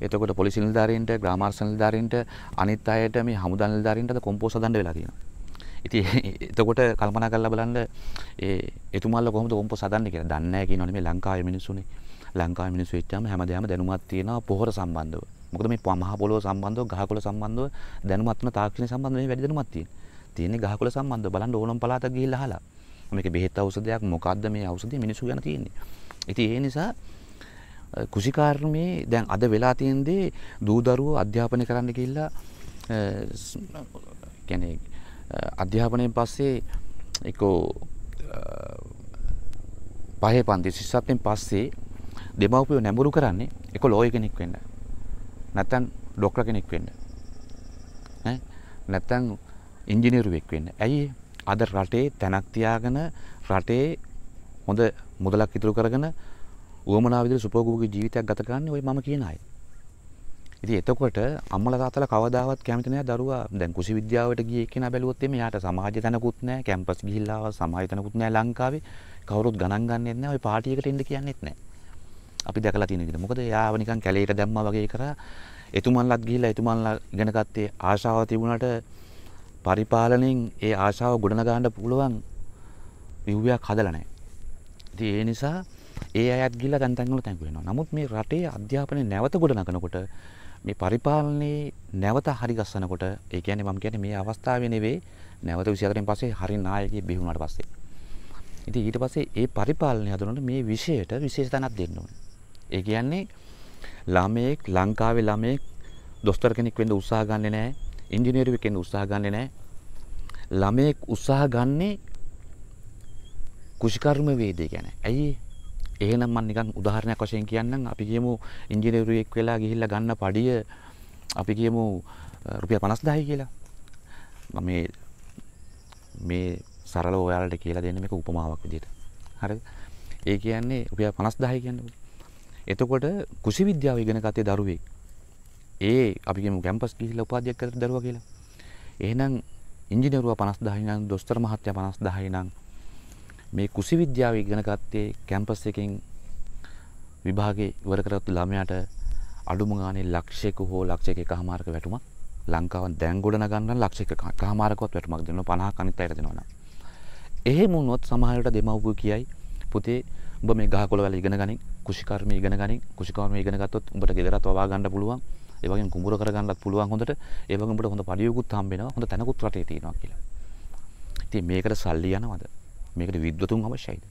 එතකොට පොලිසි නිලධාරීන්ට ග්‍රාමාර්ශ නිලධාරීන්ට අනිත් අයට මේ හමුදා නිලධාරීන්ටද කොම්පෝස් හදන්න වෙලා තියෙනවා ඉති [laughs] එතකොට කල්පනා කරලා බලන්න එතුමල්ල කොහොමද කොම්පෝ සදන්නේ කියලා දන්නේ නැහැ කියනවනේ මේ ලංකාවේ මිනිස්සුනේ. ලංකාවේ මිනිස්සු වෙච්චාම හැමදේම දැනුමක් තියෙනවා පොහොර සම්බන්ධව. මොකද මේ මහ පොළොව සම්බන්ධව ගහකොළ සම්බන්ධව දැනුමක් තියෙන තාක්ෂණය සම්බන්ධව මේ වැඩි දැනුමක් තියෙන. තියෙන්නේ ගහකොළ සම්බන්ධව බලන්න ඕනම පළාතක් ගිහිල්ලා අහලා. මේක බෙහෙත් ඖෂධයක් මොකද්ද මේ ඖෂධය මිනිස්සු ගැන තියෙන්නේ. ඉතින් ඒ නිසා කුසිකාර්මයේ දැන් අද වෙලා තියෙන දේ දූ දරුවෝ අධ්‍යාපනය කරන්න ගිහිල්ලා කියන්නේ අධ්‍යාපනයෙන් පස්සේ එකෝ පහේ පන්ති ශිෂ්‍යත්වයෙන් පස්සේ දෙමව්පියෝ නැඹුරු කරන්නේ එක ලෝය කෙනෙක් වෙන්න. නැත්තම් ඩොක්ටර් කෙනෙක් වෙන්න. ඈ නැත්තම් ඉංජිනේරුවෙක් වෙන්න. ඇයි අද රටේ තැනක් තියාගෙන රටේ හොඳ මුදලක් ඉතුරු කරගෙන උවමනා විදිහට සුපෝගෝගී ජීවිතයක් ගත කරන්නේ ওই මම කියන අය. ඉතින් එතකොට අම්මලා තාත්තලා කවදාවත් කැමති නෑ දරුවා දැන් කුසි විද්‍යාවට ගියේ කෙනා බැලුවොත් එimhe යාට සමාජය තැනකුත් නෑ කැම්පස් ගිහිල්ලා ආව සමාජය තැනකුත් නෑ ලංකාවේ කවුරුත් ගණන් ගන්නෙත් නෑ ওই පාටි එකට එන්න කියන්නෙත් නෑ අපි දැකලා තියෙන විදිහ මොකද යාව නිකන් කැලේට දැම්මා වගේ කරා එතුමන්ලත් ගිහිල්ලා එතුමන්ලා ඉගෙන ගත්තේ ආශාව තිබුණාට පරිපාලනෙන් ඒ ආශාව ගොඩනගන්න පුළුවන් ව්‍යුහයක් හදලා නෑ ඉතින් ඒ නිසා ඒ අයත් ගිහිල්ලා දැන් තැන් වල තැන්කුවෙනවා නමුත් මේ රටේ අධ්‍යාපනය නැවත ගොඩනගනකොට මේ පරිපාලනයේ නැවත හරි ගස්සනකොට ඒ කියන්නේ මම කියන්නේ මේ අවස්ථාවේ නෙවෙයි නැවත 24න් පස්සේ හරි නායකයෙක් බිහි වුණාට පස්සේ. ඉතින් ඊට පස්සේ ඒ පරිපාලනය හඳුනන මේ විෂයට විශේෂ තැනක් දෙන්න ඕනේ. ඒ කියන්නේ ළමයෙක් ලංකාවේ ළමයෙක් දොස්තර කෙනෙක් වෙන්න උත්සාහ ගන්නෙ නැහැ. ඉංජිනේරුවෙක් වෙන්න උත්සාහ ගන්නෙ නැහැ. ළමයෙක් උත්සාහ ගන්නේ කුෂිකර්ම වේදේ ගැන. ඇයි එහෙනම් මම නිකන් උදාහරණයක් වශයෙන් කියන්නම් අපි කියමු ඉංජිනේරුවෙක් වෙලා ගිහිල්ලා ගන්න පඩිය අපි කියමු රුපියල් 50000යි කියලා. මම මේ මේ සරලව ඔයාලට කියලා දෙන්නේ මේක උපමාවක් විදිහට. හරිද? ඒ කියන්නේ රුපියල් 50000 කියන්නේ. එතකොට කුසි විද්‍යාව ඉගෙන ගත්තේ දරුවෙක්. ඒ අපි කියමු කැම්පස් ගිහිල්ලා උපාධියක් කරලා දරුවා කියලා. එහෙනම් ඉංජිනේරුවා 50000 නම් දොස්තර මහත්තයා 50000 නම් මේ කුසි විද්‍යාව ඉගෙන ගත්තේ කැම්පස් එකෙන් විභාගේ ඉවර කරගත්තු ළමයාට අඩුම ගානේ ලක්ෂයක හෝ ලක්ෂයක එකහමාරක වැටුමක් ලංකාවන් දැන් ගොඩන ගන්න ලක්ෂයක එකහමාරකවත් වැටුමක් දෙනවා 50ක් අනිත් අයට දෙනවා නම්. එහෙම වුණොත් සමහරවිට දෙමව්පියෝ කියයි පුතේ උඹ මේ ගහකොළ වල ඉගෙන ගනින් කෘෂිකර්මය ඉගෙන ගනින් කෘෂිකර්මය ඉගෙන ගත්තොත් උඹට ගෙදරත් වවා ගන්න පුළුවන් ඒ වගේම කුඹුර කරගන්නත් පුළුවන් හොඳට ඒ වගේම උඹට හොඳ පඩියකුත් හම්බ වෙනවා හොඳ තැනකුත් රටේ තියෙනවා කියලා. ඉතින් මේකට සල්ලි යනවද? මේකට විද්වතුන් අවශ්‍යයිද?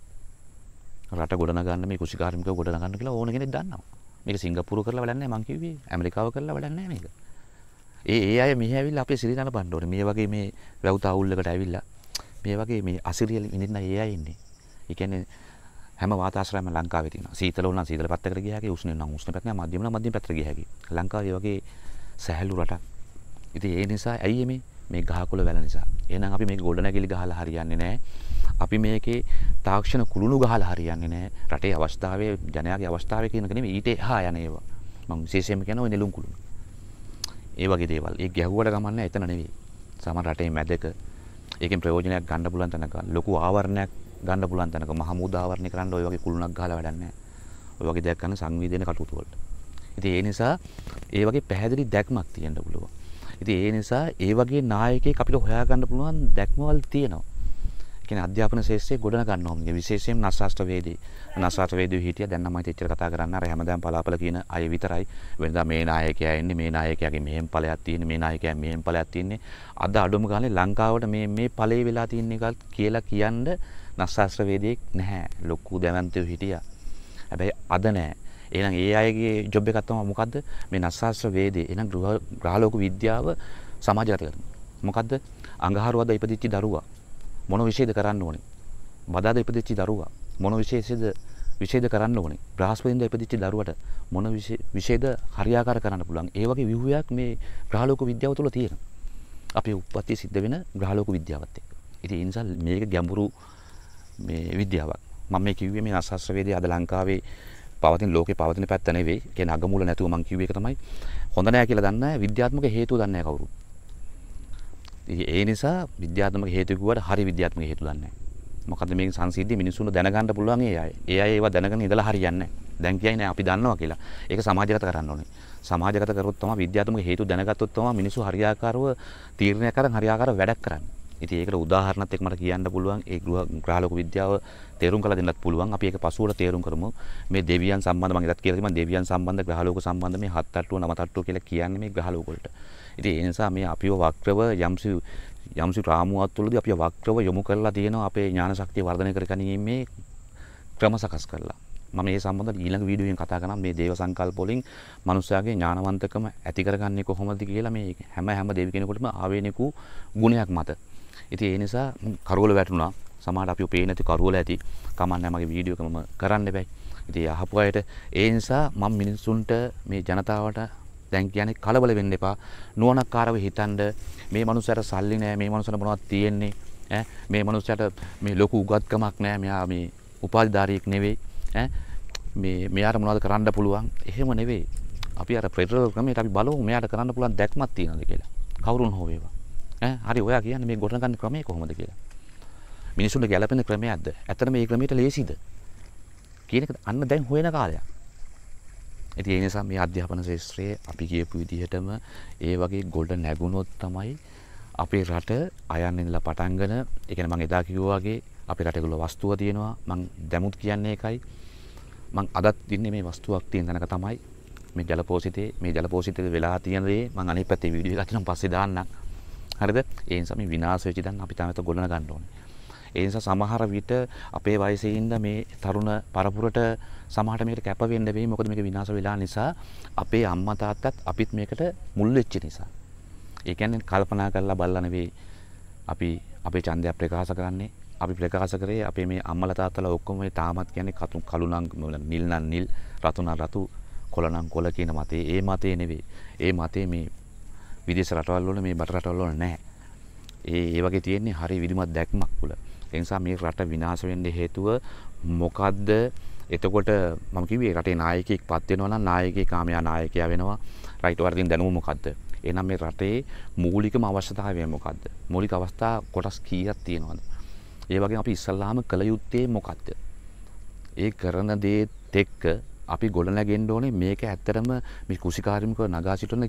රට ගොඩනගන්න මේ කෘෂිකාර්මිකව ගොඩනගන්න කියලා ඕන කෙනෙක් දන්නවා. මේක සිංගප්පූරු කරලා වැඩක් නැහැ මං කිව්වේ. ඇමරිකාව කරලා වැඩක් නැහැ මේක. ඒ ඒ අය මෙහි ඇවිල්ලා අපේ සිරිනන බණ්ඩ ඕනේ. මේ වගේ මේ වැවුත අවුල්ලකට ඇවිල්ලා මේ වගේ මේ අසිරියල ඉඳින්න ඒ අය ඉන්නේ. ඒ කියන්නේ හැම වාතාශ්‍රයම ලංකාවේ තියෙනවා. සීතල උනනම් සීතල පැත්තකට ගිය හැකි, උෂ්ණ නම් උෂ්ණ පැත්තට, මධ්‍යම නම් මධ්‍යම පැත්තට ගිය හැකි. ලංකාවේ වගේ සැහැල්ලු රටක්. ඉතින් ඒ නිසා ඇයි මේ මේ ගහකොළ වැල නිසා. එහෙනම් අපි මේ ගොඩනැගිලි ගහලා හරියන්නේ නැහැ. අපි මේකේ තාක්ෂණ කුළුණු ගහලා හරියන්නේ නැහැ. රටේ අවස්ථාවේ ජනයාගේ අවස්ථාවේ කියනක නෙමෙයි ඊට එහා යන ඒවා. මම විශේෂයෙන්ම කියන ඔය නෙළුම් කුළුණු. ඒ වගේ දේවල්. ඒ ගැහුවට ගමන් නැහැ එතන නෙවෙයි. සමහර රටේ මැදක ඒකෙන් ප්‍රයෝජනයක් ගන්න පුළුවන් තැනක ලොකු ආවරණයක් ගන්න පුළුවන් තැනක මහමුදු ආවරණය කරන්න ඔය වගේ කුළුණක් ගහලා වැඩක් නැහැ. ඔය වගේ දෙයක් කරන සංවේදීන කටයුතු වලට. ඉතින් ඒ නිසා ඒ වගේ පැහැදිලි දැක්මක් තියෙන්න පුළුවන්. ඉතින් ඒ නිසා ඒ වගේ නායකයෙක් අපිට හොයාගන්න පුළුවන් දැක්මවල් තියෙනවා. කියන්නේ අධ්‍යාපන ශාස්ත්‍රයේ ගොඩන ගන්නවා මේ විශේෂයෙන් නස්සාස්ත්‍රවේදී නස්සාස්ත්‍රවේදී හිටියා දැන් නම් මම එච්චර කතා කරන්න අර හැමදාම පලාපල කියන අය විතරයි වෙනදා මේ නායකයා එන්නේ මේ නායකයාගේ මෙහෙම ඵලයක් තියෙන්නේ මේ නායකයා මෙහෙම ඵලයක් තියෙන්නේ අද අඩුම ගානේ ලංකාවට මේ මේ ඵලේ වෙලා තියෙන එක කියලා කියන්න නස්සාස්ත්‍රවේදියෙක් නැහැ ලොකු දැවන්තයෝ හිටියා හැබැයි අද නැහැ එහෙනම් ඒ අයගේ ජොබ් එකක් තමයි මොකද්ද මේ නස්සාස්ත්‍රවේදී එහෙනම් ග්‍රහලෝක විද්‍යාව සමාජගත කරනවා මොකද්ද අඟහරුවාදා ඉපදිච්ච දරුවා මොන විශේද කරන්න ඕනේ බදාද ඉපදිච්චි දරුවා මොන විශේෂද විශේද කරන්න ඕනේ බ්‍රහස්පතින්ද ඉපදිච්චි දරුවට මොන විශේද හරියාකාර කරන්න පුළුවන් ඒ වගේ ව්‍යුහයක් මේ ග්‍රහලෝක විද්‍යාව තුළ තියෙනවා අපේ උප්පත්ති සිද්ධ වෙන ග්‍රහලෝක විද්‍යාවත් එක්ක ඉතින් ඒ නිසා මේක ගැඹුරු මේ විද්‍යාවක් මම මේ කිව්වේ මේ අශාස්ත්‍රවේදී අද ලංකාවේ පවතින ලෝකේ පවතින පැත්ත නෙවෙයි. කියන්නේ අගමුල නැතුව මම කිව්වේ ඒක තමයි. හොඳ නෑ කියලා දන්නේ විද්‍යාත්මක හේතුව දන්නේ නැහැ කවුරුත්. ඒ නිසා විද්‍යාත්මක හේතු කිව්වට හරි විද්‍යාත්මක හේතු දන්නේ නැහැ. මොකද මේක සංසිද්ධිය මිනිස්සුන්ට දැනගන්න පුළුවන් ඒ අය. ඒ අය ඒවා දැනගෙන ඉඳලා හරියන්නේ නැහැ. දැන් කියයි නෑ අපි දන්නවා කියලා. ඒක සමාජගත කරන්න ඕනේ. සමාජගත කරොත් තමයි විද්‍යාත්මක හේතු දැනගත්තොත් තමයි මිනිස්සු හරියාකාරව තීරණයක් අරන් හරියාකාරව වැඩක් කරන්නේ. ඉතින් ඒකට උදාහරණත් එක්ක මට කියන්න පුළුවන් ඒ ගෘහ ග්‍රහලෝක විද්‍යාව තේරුම් කරලා දෙන්නත් පුළුවන්. අපි ඒක පසුවට තේරුම් කරමු. මේ දෙවියන් සම්බන්ධ මම ඉතත් කියලා තිබ්බා දෙවියන් සම්බන්ධ ග්‍රහලෝක සම්බන්ධ මේ හත් අට්ටුව නව අට්ටුව කියලා කියන්නේ මේ ග්‍රහලෝක වලට. ඉතින් ඒ නිසා මේ අපිව වක්‍රව යම්සි යම්සි රාමුවක් තුළදී අපි වක්‍රව යොමු කරලා තියෙනවා අපේ ඥාන ශක්තිය වර්ධනය කර ගැනීමේ ක්‍රම සකස් කරලා. මම මේ සම්බන්ධ ඊළඟ වීඩියෝයෙන් කතා කරනවා මේ දේව සංකල්ප වලින් මනුස්සයාගේ ඥානවන්තකම ඇති කරගන්නේ කොහොමද කියලා මේ හැම හැම දෙවි කෙනෙකුටම ආවේනිකු ගුණයක් මත. ඉතින් ඒ නිසා කරවල වැටුණා. සමහර අපි පේන නැති කරවල ඇති. කමන්නේ මගේ වීඩියෝ එක මම කරන්න බෑ. ඉතින් අහපු අයට ඒ නිසා මම මිනිස්සුන්ට මේ ජනතාවට දැන් කියන්නේ කලබල වෙන්න එපා. නුවණක්කාරව හිතනද මේ මනුස්සයාට සල්ලි නෑ මේ මනුස්සයාට මොනවද තියෙන්නේ ඈ මේ මනුස්සයාට මේ ලොකු උගත්කමක් නෑ මෙයා මේ උපාධිධාරියෙක් නෙවෙයි ඈ මේ මෙයාට මොනවද කරන්න පුළුවන් එහෙම නෙවෙයි. අපි අර ෆෙඩරල් ක්‍රමයට අපි බලමු මෙයාට කරන්න පුළුවන් දැක්මක් තියනද කියලා. කවුරුන් හෝ වේවා. හරි ඔයා කියන්නේ මේ ගොඩනගන්න ක්‍රමය කොහොමද කියලා. මිනිසුන්ට ගැළපෙන ක්‍රමයක්ද? ඇත්තට මේ ක්‍රමයට ලේසිද? කියන එක අන්න දැන් හොයන කාලයක්. ඉතින් ඒ නිසා මේ අධ්‍යාපන ශාස්ත්‍රයේ අපි කියපු විදිහටම ඒ වගේ ගොඩ නැගුණොත් තමයි අපේ රට අයන් ඉඳලා පටන්ගෙන, ඒ කියන්නේ මම එදා කිව්වා වගේ අපේ රටේ ගොල්ල වස්තුව තියෙනවා. මම දැමුත් කියන්නේ ඒකයි. මම අදත් ඉන්නේ මේ වස්තුවක් තියෙන තැනක තමයි. මේ ජලපෝසිතේ මේ ජලපෝසිතේ වෙලා තියෙන දේ මම අනිත් පැත්තේ වීඩියෝ එකක් අතනම් පස්සේ දාන්නම්. හරිද ඒ නිසා මේ විනාශ වෙච්ච දන්න අපි තමයි ගොඩන ගන්න ඕනේ ඒ නිසා සමහර විට අපේ වයසේ ඉඳ මේ තරුණ පරපුරට සමහරට මේකට කැප වෙන්න වෙයි මොකද මේක විනාශ වෙලා නිසා අපේ අම්මා තාත්තත් අපිත් මේකට මුල් වෙච්ච නිසා ඒ කියන්නේ කල්පනා කරලා බලලා නෙවෙයි අපි අපේ ඡන්දය ප්‍රකාශ කරන්නේ අපි ප්‍රකාශ කරේ අපේ මේ අම්මලා තාත්තලා ඔක්කොම මේ තාමත් කියන්නේ කතු කළු නම් නිල් නම් නිල් රතු නම් රතු කොළ නම් කොළ කියන මතේ ඒ මතේ නෙවෙයි ඒ මතේ මේ විදේශ රටවල් වල මේ බට රටවල් වල නැහැ. ඒ ඒ වගේ තියෙන්නේ හරි විරිමත් දැක්මක් තුළ. ඒ නිසා මේ රට විනාශ වෙන්න හේතුව මොකද්ද? එතකොට මම කිව්වේ රටේ නායකයෙක් පත් වෙනවා නම් නායකයෙක් කාමයා නායකයා වෙනවා. රයිට් වර්ධින් දැනුම මොකද්ද? එහෙනම් මේ රටේ මූලිකම අවශ්‍යතාවය මොකද්ද? මූලික අවස්ථා කොටස් කීයක් තියෙනවද? ඒ වගේම අපි ඉස්සල්ලාම කළ යුත්තේ මොකද්ද? ඒ කරන දේත් එක්ක අපි ගොඩනැගෙන්න ඕනේ මේක ඇත්තටම මේ කෘෂිකාර්මික නගා සිටන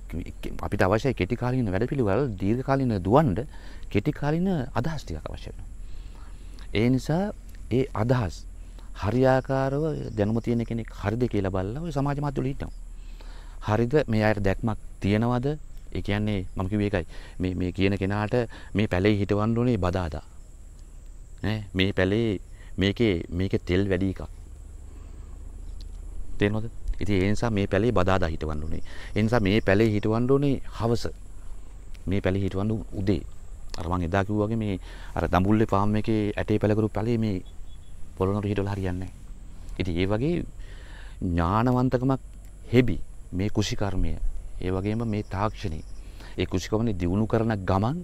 අපිට අවශ්‍යයි කෙටි කාලීන වැඩපිළිවෙල දීර්ඝ කාලීන දුවන්න කෙටි කාලීන අදහස් ටිකක් අවශ්‍ය වෙනවා. ඒ නිසා ඒ අදහස් හරියාකාරව දැනුම තියෙන කෙනෙක් හරිද කියලා බලලා ওই සමාජ මාධ්‍ය වල හිටනවා. හරිද මේ අයට දැක්මක් තියෙනවද? ඒ කියන්නේ මම කිව්වේ ඒකයි. මේ මේ කියන කෙනාට මේ පැලේ හිටවන්න ඕනේ බදාදා. ඈ මේ පැලේ මේකේ මේකේ තෙල් වැඩි එකක්. තේරෙනවද? ඉතින් ඒ නිසා මේ පැලේ බදාදා හිටවන්න උනේ. ඒ නිසා මේ පැලේ හිටවන්න උනේ හවස. මේ පැලේ හිටවන්න උදේ. අර මං එදා කිව්වා වගේ මේ අර දඹුල්ලේ ෆාම් එකේ ඇටේ පැලකරු පැලේ මේ පොළොනට හිටවලා හරියන්නේ නැහැ. ඉතින් ඒ වගේ ඥානවන්තකමක් හෙබි මේ කුෂිකර්මය. ඒ වගේම මේ තාක්ෂණේ. ඒ කුෂිකර්මනේ දියුණු කරන ගමන්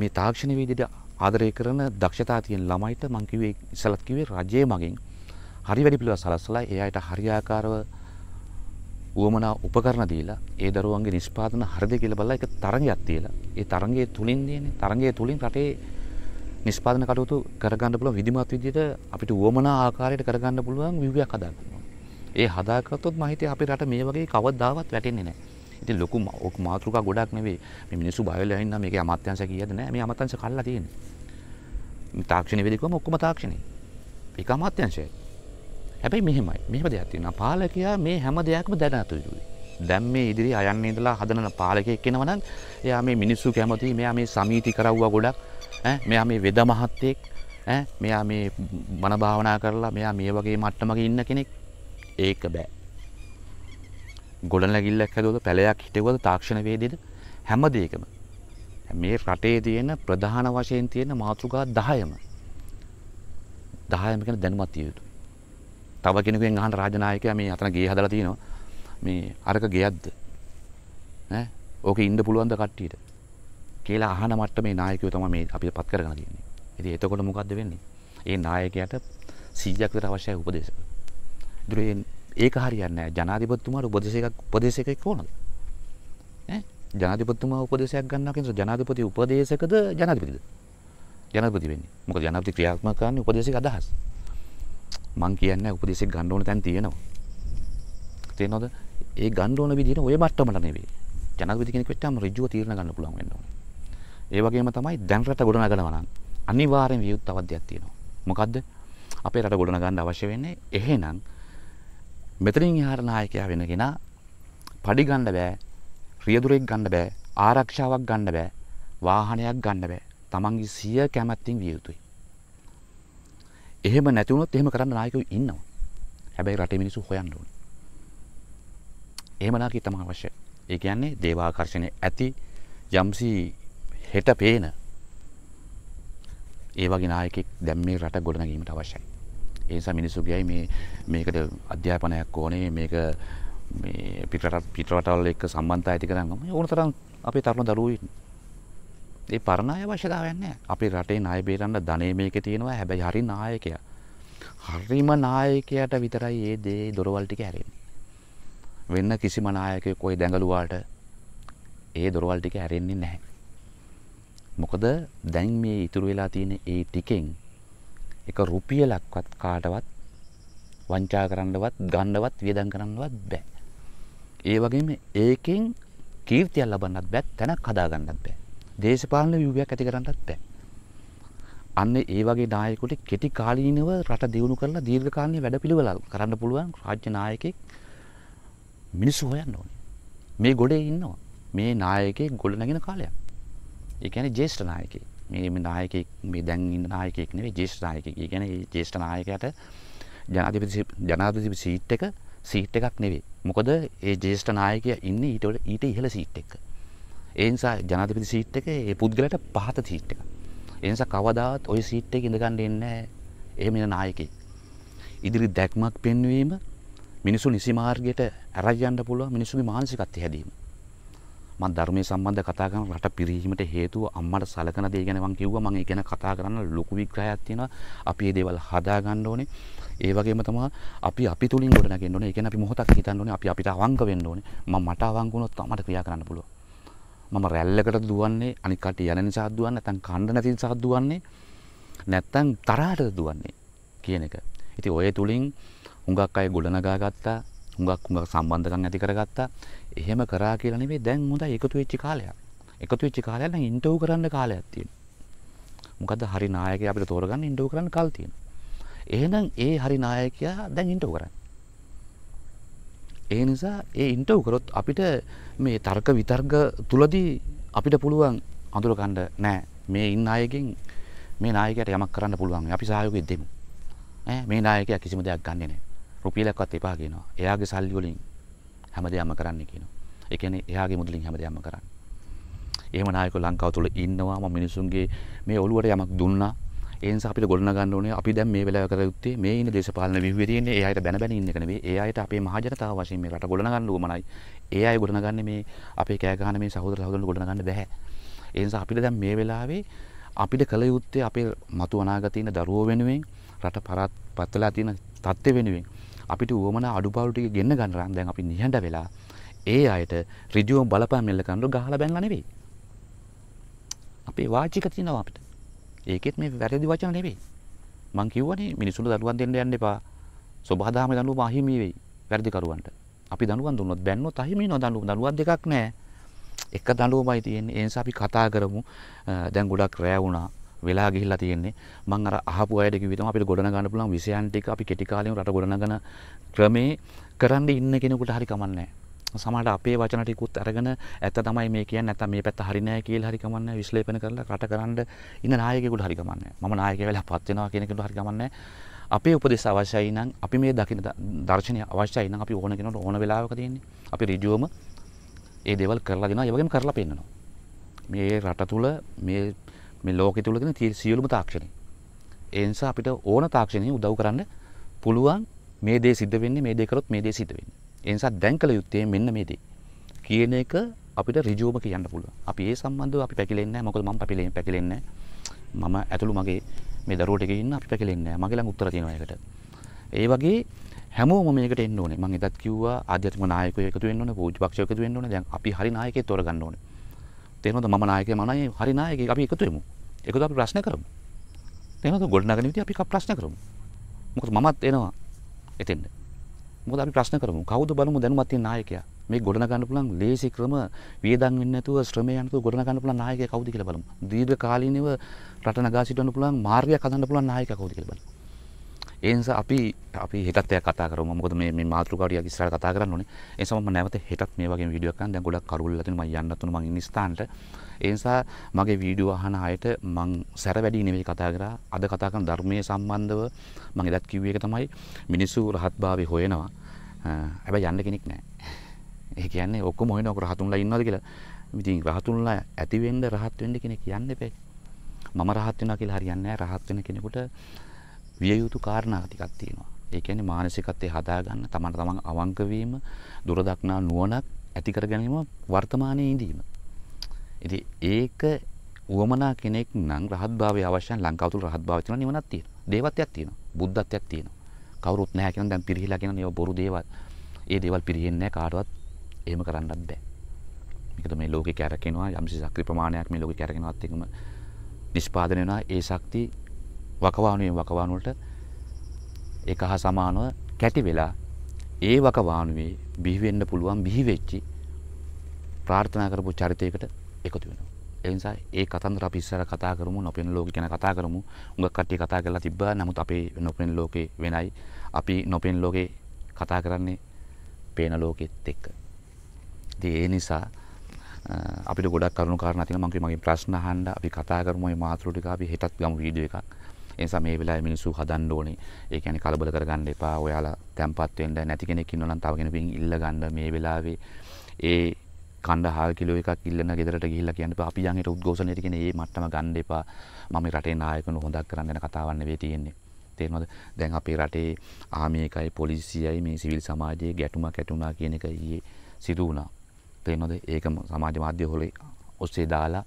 මේ තාක්ෂණ වේදිකේ ආදරය කරන දක්ෂතා තියෙන ළමයිට මං කිව්වේ ඉස්සලත් කිව්වේ රජයේ මගෙන් හරි වැඩි පිළිවෙල සලස්සලා ඒ අයට හරියාකාරව උවමනා උපකරණ දීලා ඒ දරුවන්ගේ නිෂ්පාදන හරිද කියලා බලලා ඒක තරගයක් තියලා ඒ තරගයේ තුලින් දෙන්නේ තරගයේ තුලින් රටේ නිෂ්පාදන කටයුතු කරගන්න පුළුවන් විධිමත් විදිහට අපිට උවමනා ආකාරයට කරගන්න පුළුවන් ව්‍යුහයක් හදාගන්න ඒ හදාගත්තොත් මම හිතේ අපේ රට මේ වගේ කවදාවත් වැටෙන්නේ නැහැ. ඉතින් ලොකු ඔක් මාතෘකා ගොඩක් නෙවෙයි. මේ මිනිස්සු බය වෙලා ඉන්නා මේකේ අමාත්‍යංශ කීයද නැහැ. මේ අමාත්‍යංශ කල්ලා තියෙන්නේ. තාක්ෂණය වෙදිකම ඔක්කොම තාක්ෂණේ. ඒක අමාත්‍යංශයයි. හැබැයි මෙහෙමයි මෙහම දෙයක් තියෙනවා පාලකයා මේ හැම දෙයක්ම දැනතු යුතුයි. දැන් මේ ඉදිරි අයන්නේ ඉඳලා හදන පාලකයෙක් කෙනවනම් එයා මේ මිනිස්සු කැමති මෙයා මේ සමීති කරවුවා ගොඩක් ඈ මෙයා මේ වෙද මහත්තයෙක් ඈ මෙයා මේ මන භාවනා කරලා මෙයා මේ වගේ මට්ටමක ඉන්න කෙනෙක් ඒක බෑ. ගොඩනැගිල්ලක් හැදුවද පැලයක් හිටෙවද තාක්ෂණ වේදීද හැම දෙයකම මේ රටේ තියෙන ප්‍රධාන වශයෙන් තියෙන මාතෘකා 10ම 10ම කියන දැනුමක් තිය යුතු. තව කෙනෙකුෙන් අහන් රාජනායකය මේ අතන ගේ හදලා තියෙනවා මේ අරක ගෙයක්ද ඕක ඉන්න පුළුවන්ද කට්ටියට කියලා අහන මට්ටමේ නායකයෝ තමයි මේ අපි පත් කරගෙන තියෙන්නේ. ඉතින් එතකොට මොකද්ද වෙන්නේ? ඒ නායකයාට 100ක් විතර අවශ්‍යයි උපදේශක. ඉතින් ඒක හරියන්නේ නැහැ. ජනාධිපතිතුමාට උපදේශකයක් උපදේශකෙක් ඕනද? ඈ ජනාධිපතිතුමා උපදේශයක් ගන්නවා කියන්නේ ජනාධිපති උපදේශකද ජනාධිපතිද? ජනාධිපති වෙන්නේ. මොකද ජනාධිපති ක්‍රියාත්මක කරන්නේ උපදේශක අදහස්. මං කියන්නේ උපදේශයක් ගන්න ඕන තැන් තියෙනවා. තේරෙනවද? ඒ ගන්න ඕන විදිහට ඔය මට්ටමට නෙවෙයි. ජනාධිපති කෙනෙක් වෙච්චාම ඍජුව තීරණ ගන්න පුළුවන් වෙන්න ඕනේ. ඒ වගේම තමයි දැන් රට ගොඩනගනවා නම් අනිවාර්යෙන් වියුත් අවධ්‍යයක් තියෙනවා. මොකද්ද? අපේ රට ගොඩනගන්න අවශ්‍ය වෙන්නේ එහෙනම් මෙතනින් එහාට නායකයා වෙන කෙනා පඩි ගන්න බෑ, රියදුරෙක් ගන්න බෑ, ආරක්ෂාවක් ගන්න බෑ, වාහනයක් ගන්න බෑ. තමන්ගේ සිය කැමැත්තෙන් විය යුතුයි. එහෙම නැති වුණොත් එහෙම කරන්න නායකයෝ ඉන්නවා. හැබැයි රටේ මිනිස්සු හොයන්න ඕනේ. එහෙම නායකයෙක් තමයි අවශ්‍ය. ඒ කියන්නේ දේවාකර්ෂණයේ ඇති යම්සි හෙට පේන ඒ වගේ නායකෙක් දැන් මේ රට ගොඩනැගීමට අවශ්‍යයි. ඒ නිසා මිනිස්සු කියයි මේ මේකට අධ්‍යාපනයක් ඕනේ මේක මේ පිටරට පිටරටවල් එක්ක සම්බන්ධතාවය ඇති කරගන්න ඕන තරම් අපේ තරුණ දරුවෝ ඒ පරණ අය අවශ්‍යතාවයක් නැහැ. අපේ රටේ ණය බේරන්න ධනෙ මේකේ තියෙනවා. හැබැයි හරි නායකයා. හරිම නායකයාට විතරයි මේ දේ දොරවල් ටික හැරෙන්නේ. වෙන්න කිසිම නායකයෙක් ওই දැඟලුවාට ඒ දොරවල් ටික හැරෙන්නේ නැහැ. මොකද දැන් මේ ඉතුරු වෙලා තියෙන ඒ ටිකෙන් එක රුපියලක්වත් කාටවත් වංචා කරන්නවත් ගන්නවත් වියදම් කරන්නවත් බෑ. ඒ වගේම ඒකෙන් කීර්තියක් ලබන්නත් බෑ, තැනක් හදාගන්නත් බෑ. දේශපාලන ව්‍යුහයක් ඇති කරන්නත් බෑ. අන්න ඒ වගේ නායකයෙකුට කෙටි කාලීනව රට දියුණු කරලා දීර්ඝ කාලීන වැඩපිළිවෙල කරන්න පුළුවන් රාජ්‍ය නායකයෙක් මිනිස්සු හොයන්න ඕනේ. මේ ගොඩේ ඉන්නවා. මේ නායකයෙක් ගොඩනගෙන කාලයක්. ඒ කියන්නේ ජ්‍යෙෂ්ඨ නායකයෙක්. මේ මේ නායකයෙක් මේ දැන් ඉන්න නායකයෙක් නෙවෙයි ජ්‍යෙෂ්ඨ නායකයෙක්. ඒ කියන්නේ මේ ජ්‍යෙෂ්ඨ නායකයාට ජනාධිපති ජනාධිපති සීට් එක සීට් එකක් නෙවෙයි. මොකද ඒ ජ්‍යෙෂ්ඨ නායකයා ඉන්නේ ඊට ඊට ඉහළ සීට් එකක. ඒනිසා ජනාධිපති සීට් එක ඒ පුද්ගලට පහත සීට් එක. එනිසා කවදාවත් ওই සීට් එකේ ඉඳගන්න දෙන්නේ නැහැ. එහෙම ඉන්න නායකයෙක්. ඉදිරි දැක්මක් පෙන්වීම මිනිසු නිසි මාර්ගයට ඇරයන්න පුළුවන් මිනිසුගේ මානසිකත්වය හැදීම. මම ධර්මයේ සම්බන්ධ කතා කරන රට පිරීමට හේතුව අම්මට සලකන දේ ගැන මම කිව්වා මම ඒ ගැන කතා කරන්න ලොකු විග්‍රහයක් තියෙනවා. අපි මේ දේවල් හදා ගන්න ඕනේ. ඒ වගේම තමයි අපි අපි තුලින් ගොඩනගෙන්න ඕනේ. ඒ කියන්නේ අපි මොහොතක් හිතන්න ඕනේ. අපි අපිට අවංක වෙන්න ඕනේ. මම මට අවංක වුණොත් මට ක්‍රියා කරන්න පුළුවන්. මම රැල්ලකට දුවන්නේ අනික් කටි යන නිසා දුවන්නේ නැත්නම් කණ්ඩ නැති නිසා දුවන්නේ නැත්නම් තරහට දුවන්නේ කියන එක. ඉතින් ඔය තුලින් හුඟක් අය ගොඩනගා ගත්තා. හුඟක් හුඟක් සම්බන්ධකම් ඇති කරගත්තා. එහෙම කරා කියලා නෙමෙයි දැන් හොඳයි එකතු වෙච්ච කාලයක්. එකතු වෙච්ච කාලයක් නම් ඉන්ටර්වයුව කරන්න කාලයක් තියෙනවා. මොකද හරි නායකයා අපිට තෝරගන්න ඉන්ටර්වයුව කරන්න කල් තියෙනවා. එහෙනම් ඒ හරි නායකයා දැන් ඉන්ටර්වයුව කරන්නේ. ඒ නිසා ඒ ඉන්ටව් කරොත් අපිට මේ තර්ක විතර්ග තුලදී අපිට පුළුවන් අඳුරගන්න නෑ මේ ඉන්න අයගෙන් මේ නායකයට යමක් කරන්න පුළුවන් අපි සහයෝගය දෙමු ඈ මේ නායකයා කිසිම දෙයක් ගන්නෙ නෑ රුපියලක්වත් එපා කියනවා එයාගේ සල්ලි වලින් හැමදේම කරන්න කියනවා ඒ කියන්නේ එයාගේ මුදලින් හැමදේම කරන්න එහෙම නායකයෝ ලංකාව තුල ඉන්නවා මම මිනිසුන්ගේ මේ ඔළුවට යමක් දුන්නා ඒ නිසා අපිට ගොඩනගන්න ඕනේ අපි දැන් මේ වෙලාව කර යුත්තේ මේ ඉන්න දේශපාලන විහිුවේ තියෙන ඒ අයට බැන බැන ඉන්න එක නෙවෙයි. ඒ අයට අපේ මහජනතාව වශයෙන් මේ රට ගොඩනගන්න උවමනයි. ඒ අය ගොඩනගන්නේ මේ අපේ කෑ ගහන මේ සහෝදර සහෝදරන් ගොඩනගන්න බෑ. ඒ නිසා අපිට දැන් මේ වෙලාවේ අපිට කල යුත්තේ අපේ මතු අනාගතේ ඉන්න දරුවෝ වෙනුවෙන් රට පරත් පත්ලා තියෙන තත්ත්වෙ වෙනුවෙන් අපිට උවමන අඩුපාඩු ටික ගෙන්න ගන්න දැන් අපි නිහඬ වෙලා ඒ අයට ඍජුවම බලපෑම් මෙල්ල කරනු ගහලා බැනලා නෙවෙයි. අපේ වාචික තියෙනවා අපිට. ඒකෙත් මේ වැරදි වචන නෙවෙයි. මං කිව්වනේ මිනිසුන්ට දඩුවම් දෙන්න යන්න එපා. සබහාදාම දඬුවම අහිමි වෙයි වැරදිකරුවන්ට. අපි දඬුවම් දුන්නොත් බැන්නොත් අහිමි වෙනවා දඬුවම්. දඬුවම් දෙකක් නැහැ. එක දඬුවමයි තියෙන්නේ. ඒ නිසා අපි කතා කරමු. දැන් ගොඩක් රෑ වුණා. වෙලා ගිහිල්ලා තියෙන්නේ මම අර අහපු අයට කිව්වේ තමයි අපිට ගොඩනගන්න පුළුවන් විෂයන් ටික අපි කෙටි කාලෙම රට ගොඩනගන ක්‍රමේ කරන්න ඉන්න කෙනෙකුට හරි කමන්නේ නැහැ. සමහරට අපේ වචන ටිකුත් අරගෙන ඇත්ත තමයි මේ කියන්නේ නැත්නම් මේ පැත්ත හරි නෑ කියලා හරි කමන්නේ විශ්ලේෂණය කරලා රටකරන ඉන්න නායකයෙකුට හරි කමන්නේ මම නායකයෙක් වෙලා පත් වෙනවා කියන කෙනෙකුට හරි කමන්නේ අපේ උපදෙස් අවශ්‍යයි නම් අපි මේ දකින දර්ශනය අවශ්‍යයි නම් අපි ඕන කෙනෙකුට ඕන වෙලාවක දෙන්නේ අපි ඍජුවම ඒ දේවල් කරලා දෙනවා ඒ වගේම කරලා පෙන්නනවා මේ රට තුල මේ මේ ලෝකෙ තුල තියෙන සියලුම තාක්ෂණය ඒ නිසා අපිට ඕන තාක්ෂණය උදව් කරන්න පුළුවන් මේ දේ සිද්ධ වෙන්නේ මේ දේ කරොත් මේ දේ සිද්ධ වෙන්නේ එනිසා දැන් කළ යුත්තේ මෙන්න මේ දේ. කියන එක අපිට ඍජුවම කියන්න පුළුවන්. අපි ඒ සම්බන්ධව අපි පැකිලෙන්නේ නැහැ. මොකද මම පැකිලෙන්නේ පැකිලෙන්නේ මම ඇතුළු මගේ මේ දරුවෝ ටික ඉන්න අපි පැකිලෙන්නේ නැහැ. මගේ ළඟ උත්තර තියෙනවා ඒකට. ඒ වගේ හැමෝම මේකට එන්න ඕනේ. මම එදත් කිව්වා ආධ්‍යාත්මික නායකයෝ එකතු වෙන්න ඕනේ, පූජ්‍යපක්ෂයෝ එකතු වෙන්න ඕනේ. දැන් අපි හරි නායකයෙක් තෝරගන්න ඕනේ. තේරෙනවද? මම නායකයෙක් මනයි හරි නායකයෙක් අපි එකතු වෙමු. එකතු අපි ප්‍රශ්න කරමු. තේරෙනවද? ගොඩනගන විදිහ අපි ප්‍රශ්න කරමු. මොකද මමත් එනවා. එතෙන්ට. මොකද අපි ප්‍රශ්න කරමු කවුද බලමු දැනුමත් තියෙන නායකයා මේ ගොඩනගන්න පුළුවන් ලේසි ක්‍රම වියදම් වෙන්නේ නැතුව ශ්‍රමය යනතුව ගොඩනගන්න පුළුවන් නායකයා කවුද කියලා බලමු දීර්ඝ කාලීනව රට නගා සිටවන්න පුළුවන් මාර්ගයක් හදන්න පුළුවන් නායකයා කවුද කියලා බලමු ඒ නිසා අපි අපි හෙටත් එයා කතා කරමු මොකද මේ මේ මාතෘකාව ටිකක් ඉස්සරහට කතා කරන්න ඕනේ ඒ නිසා මම නැවත හෙටත් මේ වගේ වීඩියෝ එකක් ගන්න දැන් ගොඩක් කරුවල් ලැබෙන මම යන්නත් උන මම ඉන්න ස්ථානට ඒ නිසා මගේ වීඩියෝ අහන අයට මං සැර වැඩි නෙමෙයි කතා කරා. අද කතා කරන ධර්මයේ සම්බන්ධව මම එදත් කිව්ව එක තමයි මිනිස්සු රහත්භාවය හොයනවා. හැබැයි යන්න කෙනෙක් නැහැ. ඒ කියන්නේ ඔක්කොම හොයනවා රහතුන්ලා ඉන්නවද කියලා. ඉතින් රහතුන්ලා ඇති වෙන්න රහත් වෙන්න කෙනෙක් යන්න එපේ. මම රහත් වෙනවා කියලා හරියන්නේ නැහැ. රහත් වෙන කෙනෙකුට විය යුතු කාරණා ටිකක් තියෙනවා. ඒ කියන්නේ මානසිකත්වයේ හදාගන්න, තමන්ට තමන් අවංක වීම, දුරදක්නා නුවණක් ඇති කර ගැනීම, වර්තමානයේ ඉඳීම. ඉතින් ඒක උවමනා කෙනෙක් නම් රහත්භාවය අවශ්‍යයි ලංකාව තුල රහත්භාවය තියෙනවා නිවනක් තියෙනවා. දේවත්වයක් තියෙනවා. බුද්ධත්වයක් තියෙනවා. කවුරුත් නැහැ කියන දැන් පිරිහිලා කියන ඒවා බොරු දේවල්. ඒ දේවල් පිරිහෙන්නේ නැහැ කාටවත්. එහෙම කරන්නත් බෑ. මේක තමයි ලෝකේ කැරකෙනවා යම්සි ශක්ති ප්‍රමාණයක් මේ ලෝකේ කැරකෙනවත් එකම නිෂ්පාදනය වෙනවා. ඒ ශක්ති වකවානුවේ වකවානුව වලට ඒක හා සමානව කැටි වෙලා ඒ වකවානුවේ බිහි වෙන්න පුළුවන් බිහි වෙච්චි ප්‍රාර්ථනා කරපු චරිතයකට එකතු වෙනවා. ඒ නිසා ඒ කතන්දර අපි ඉස්සර කතා කරමු නොපෙනෙන ලෝකෙ ගැන කතා කරමු. උඟක් කට්ටිය කතා කරලා තිබ්බා. නමුත් අපේ නොපෙනෙන ලෝකේ වෙනයි. අපි නොපෙනෙන ලෝකේ කතා කරන්නේ පේන ලෝකෙත් එක්ක. ඉතින් ඒ නිසා අපිට ගොඩක් කරුණු කාරණා තියෙනවා. මම කිව්වේ මගේ ප්‍රශ්න අහන්න අපි කතා කරමු මේ මාතෘ ටික අපි හෙටත් ගමු වීඩියෝ එකක්. එනිසා මේ වෙලාවේ මිනිස්සු හදන්න ඕනේ. ඒ කියන්නේ කලබල කරගන්න එපා. ඔයාලා තැම්පත් වෙන්න නැති කෙනෙක් ඉන්නවා නම් තව කෙනෙකුගෙන් ඉල්ල ගන්න මේ වෙලාවේ ඒ කණ්ඩ හාල් කිලෝ එකක් ඉල්ලන ගෙදරට ගිහිල්ලා කියන්න එපා. අපි යන් හිට උද්ඝෝෂණයට කියන මේ මට්ටම ගන්න එපා. මම රටේ නායකනු හොඳක් කරන්න යන කතාවක් නෙවෙයි තියෙන්නේ. තේරෙනවද? දැන් අපේ රටේ ආමේ එකයි පොලිසියයි මේ සිවිල් සමාජයේ ගැටුමක් ඇති වුණා කියන එක ඊයේ සිදු වුණා. තේරෙනවද? ඒක සමාජ මාධ්‍ය හොලේ ඔස්සේ දාලා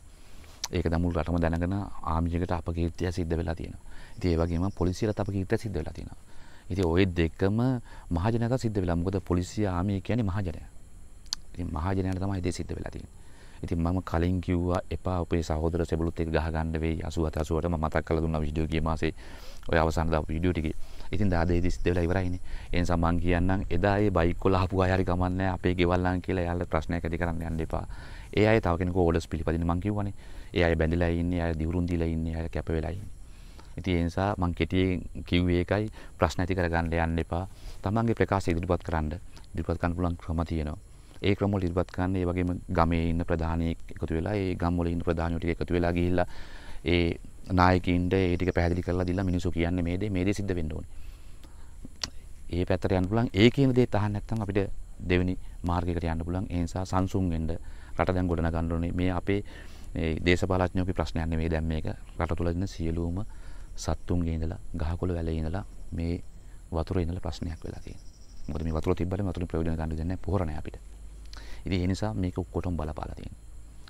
ඒක දැන් මුළු රටම දැනගෙන ආමිජයකට අපකීර්තිය සිද්ධ වෙලා තියෙනවා. ඉතින් ඒ වගේම පොලිසියට අපකීර්තිය සිද්ධ වෙලා තියෙනවා. ඉතින් ওই දෙකම මහජනතාව සිද්ධ වෙලා. මොකද පොලිසිය ආමිය කියන්නේ මහජනයා. ඉතින් මහජනයාට තමයි දේ සිද්ධ වෙලා තියෙන්නේ. ඉතින් මම කලින් කිව්වා එපා අපේ සහෝදර සෙබළුත් එක්ක ගහගන්න වෙයි 87 80ට මම මතක් කරලා දුන්නා වීඩියෝ ගිය මාසේ ඔය අවසාන දාපු වීඩියෝ ටිකේ. ඉතින් දාද ඒ සිද්ධ වෙලා ඉවරයිනේ. ඒ නිසා මම කියන්නම් එදා ඒ බයික් වල ආපු අය හරි ගමන්නේ අපේ ගෙවල් ලං කියලා එයාලට ප්‍රශ්නයක් ඇති කරන්න යන්න එපා. ඒ අය තව කෙනෙකු ඕඩර්ස් පිළිපදින්න මං කිව්වනේ. ඒ අය බැඳිලා ඉන්නේ, අය දිවුරුන් දීලා ඉන්නේ, අය කැප වෙලා ඉන්නේ. ඉතින් ඒ නිසා මං කෙටියෙන් කිව්වේ ඒකයි ප්‍රශ්න ඇති කරගන්න යන්න එපා. තමන්ගේ ප්‍රකාශය ඉදිරිපත් කරන්න. ඉදිරිපත් කරන්න පුළුවන් ක්‍රම තියෙනවා. ඒ ක්‍රමවල ඉදපත් කරන්න ඒ වගේම ගමේ ඉන්න ප්‍රධානීෙක් එකතු වෙලා ඒ ගම්වල ඉන්න ප්‍රධානියෝ ටික එකතු වෙලා ගිහිල්ලා ඒ නායකයින්ට ඒ ටික පැහැදිලි කරලා දීලා මිනිස්සු කියන්නේ මේ දේ මේ දේ සිද්ධ වෙන්න ඕනේ. ඒ පැත්තට යන්න පුළුවන් ඒ කියන දේ තහන්න නැත්නම් අපිට දෙවෙනි මාර්ගයකට යන්න පුළුවන්. ඒ නිසා සංසුන් වෙන්න රට දැන් ගොඩනගන්න ඕනේ. මේ අපේ මේ දේශපාලඥයෝගේ ප්‍රශ්නයක් නෙවෙයි දැන් මේක. රට තුළ ඉන්න සියලුම සත්තුන්ගේ ඉඳලා ගහකොළ වැලේ ඉඳලා මේ වතුරේ ඉඳලා ප්‍රශ්නයක් වෙලා තියෙනවා. මොකද මේ වතුර තිබ්බට මේ වතුරේ ප්‍රයෝජන ගන්න දෙන්නේ නැහැ. පොහොර නැහැ අපිට. ඉතින් ඒ නිසා මේක ඔක්කොටම බලපාලා තියෙනවා.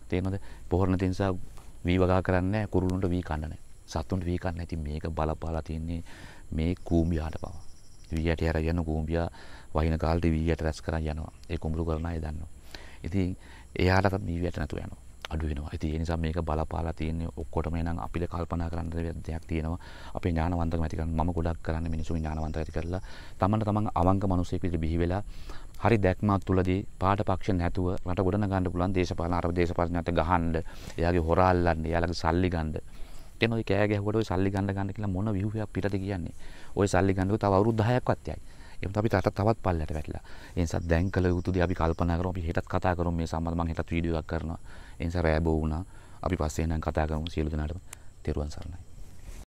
තේරෙනවද? පොහොරන තින්සා වී වගා කරන්නේ නැහැ, කුරුළුන්ට වී කන්න නැහැ. සතුන්ට වී කන්න නැති මේක බලපාලා තින්නේ මේ කූඹියාට පවා. වී ඇටි අර යන කූඹියා වහින කාලේ වී ඇට රැස් කරන් යනවා. ඒ කුඹුරු කරන අය දන්නවා. ඉතින් එයාලට මේ වී ඇට නැතුව යනවා. අඩු වෙනවා. ඉතින් ඒ නිසා මේක බලපාලා තියෙන්නේ ඔක්කොටම එනං අපිට කල්පනා කරන්න දෙයක් තියෙනවා. අපේ ඥානවන්තකම ඇති කරන්න මම ගොඩක් කරන්නේ මිනිසුන් ඥානවන්ත ඇති කරලා තමන්න තමන් අවංක මිනිසෙක් විදිහට බිහි වෙලා හරි දැක්මක් තුලදී පාට පක්ෂ නැතුව රට ගොඩනගන්න පුළුවන් දේශපාලන අර දේශපාලනඥයන්ට ගහන්න, එයාගේ හොරා අල්ලන්න, එයාලගේ සල්ලි ගන්න. එතන ඔය කෑ ගැහුවට ඔය සල්ලි ගන්න ගන්න කියලා මොන ව්‍යුහයක් පිටද කියන්නේ. ඔය සල්ලි ගන්නකො තව අවුරුදු 10ක්වත් යයි. එමුත් අපි තාත්තා තවත් පල්ලයට වැටිලා. ඒ නිසා දැන් කළ යුතු දේ අපි කල්පනා කරමු. අපි හෙටත් කතා කරමු මේ සම්බන්ධව මම හෙටත් වීඩියෝ එකක් කරනවා. ඒ නිසා රෑබෝ වුණා. අපි පස්සේ එහෙනම් කතා කරමු සියලු දෙනාටම. තෙරුවන් සරණයි.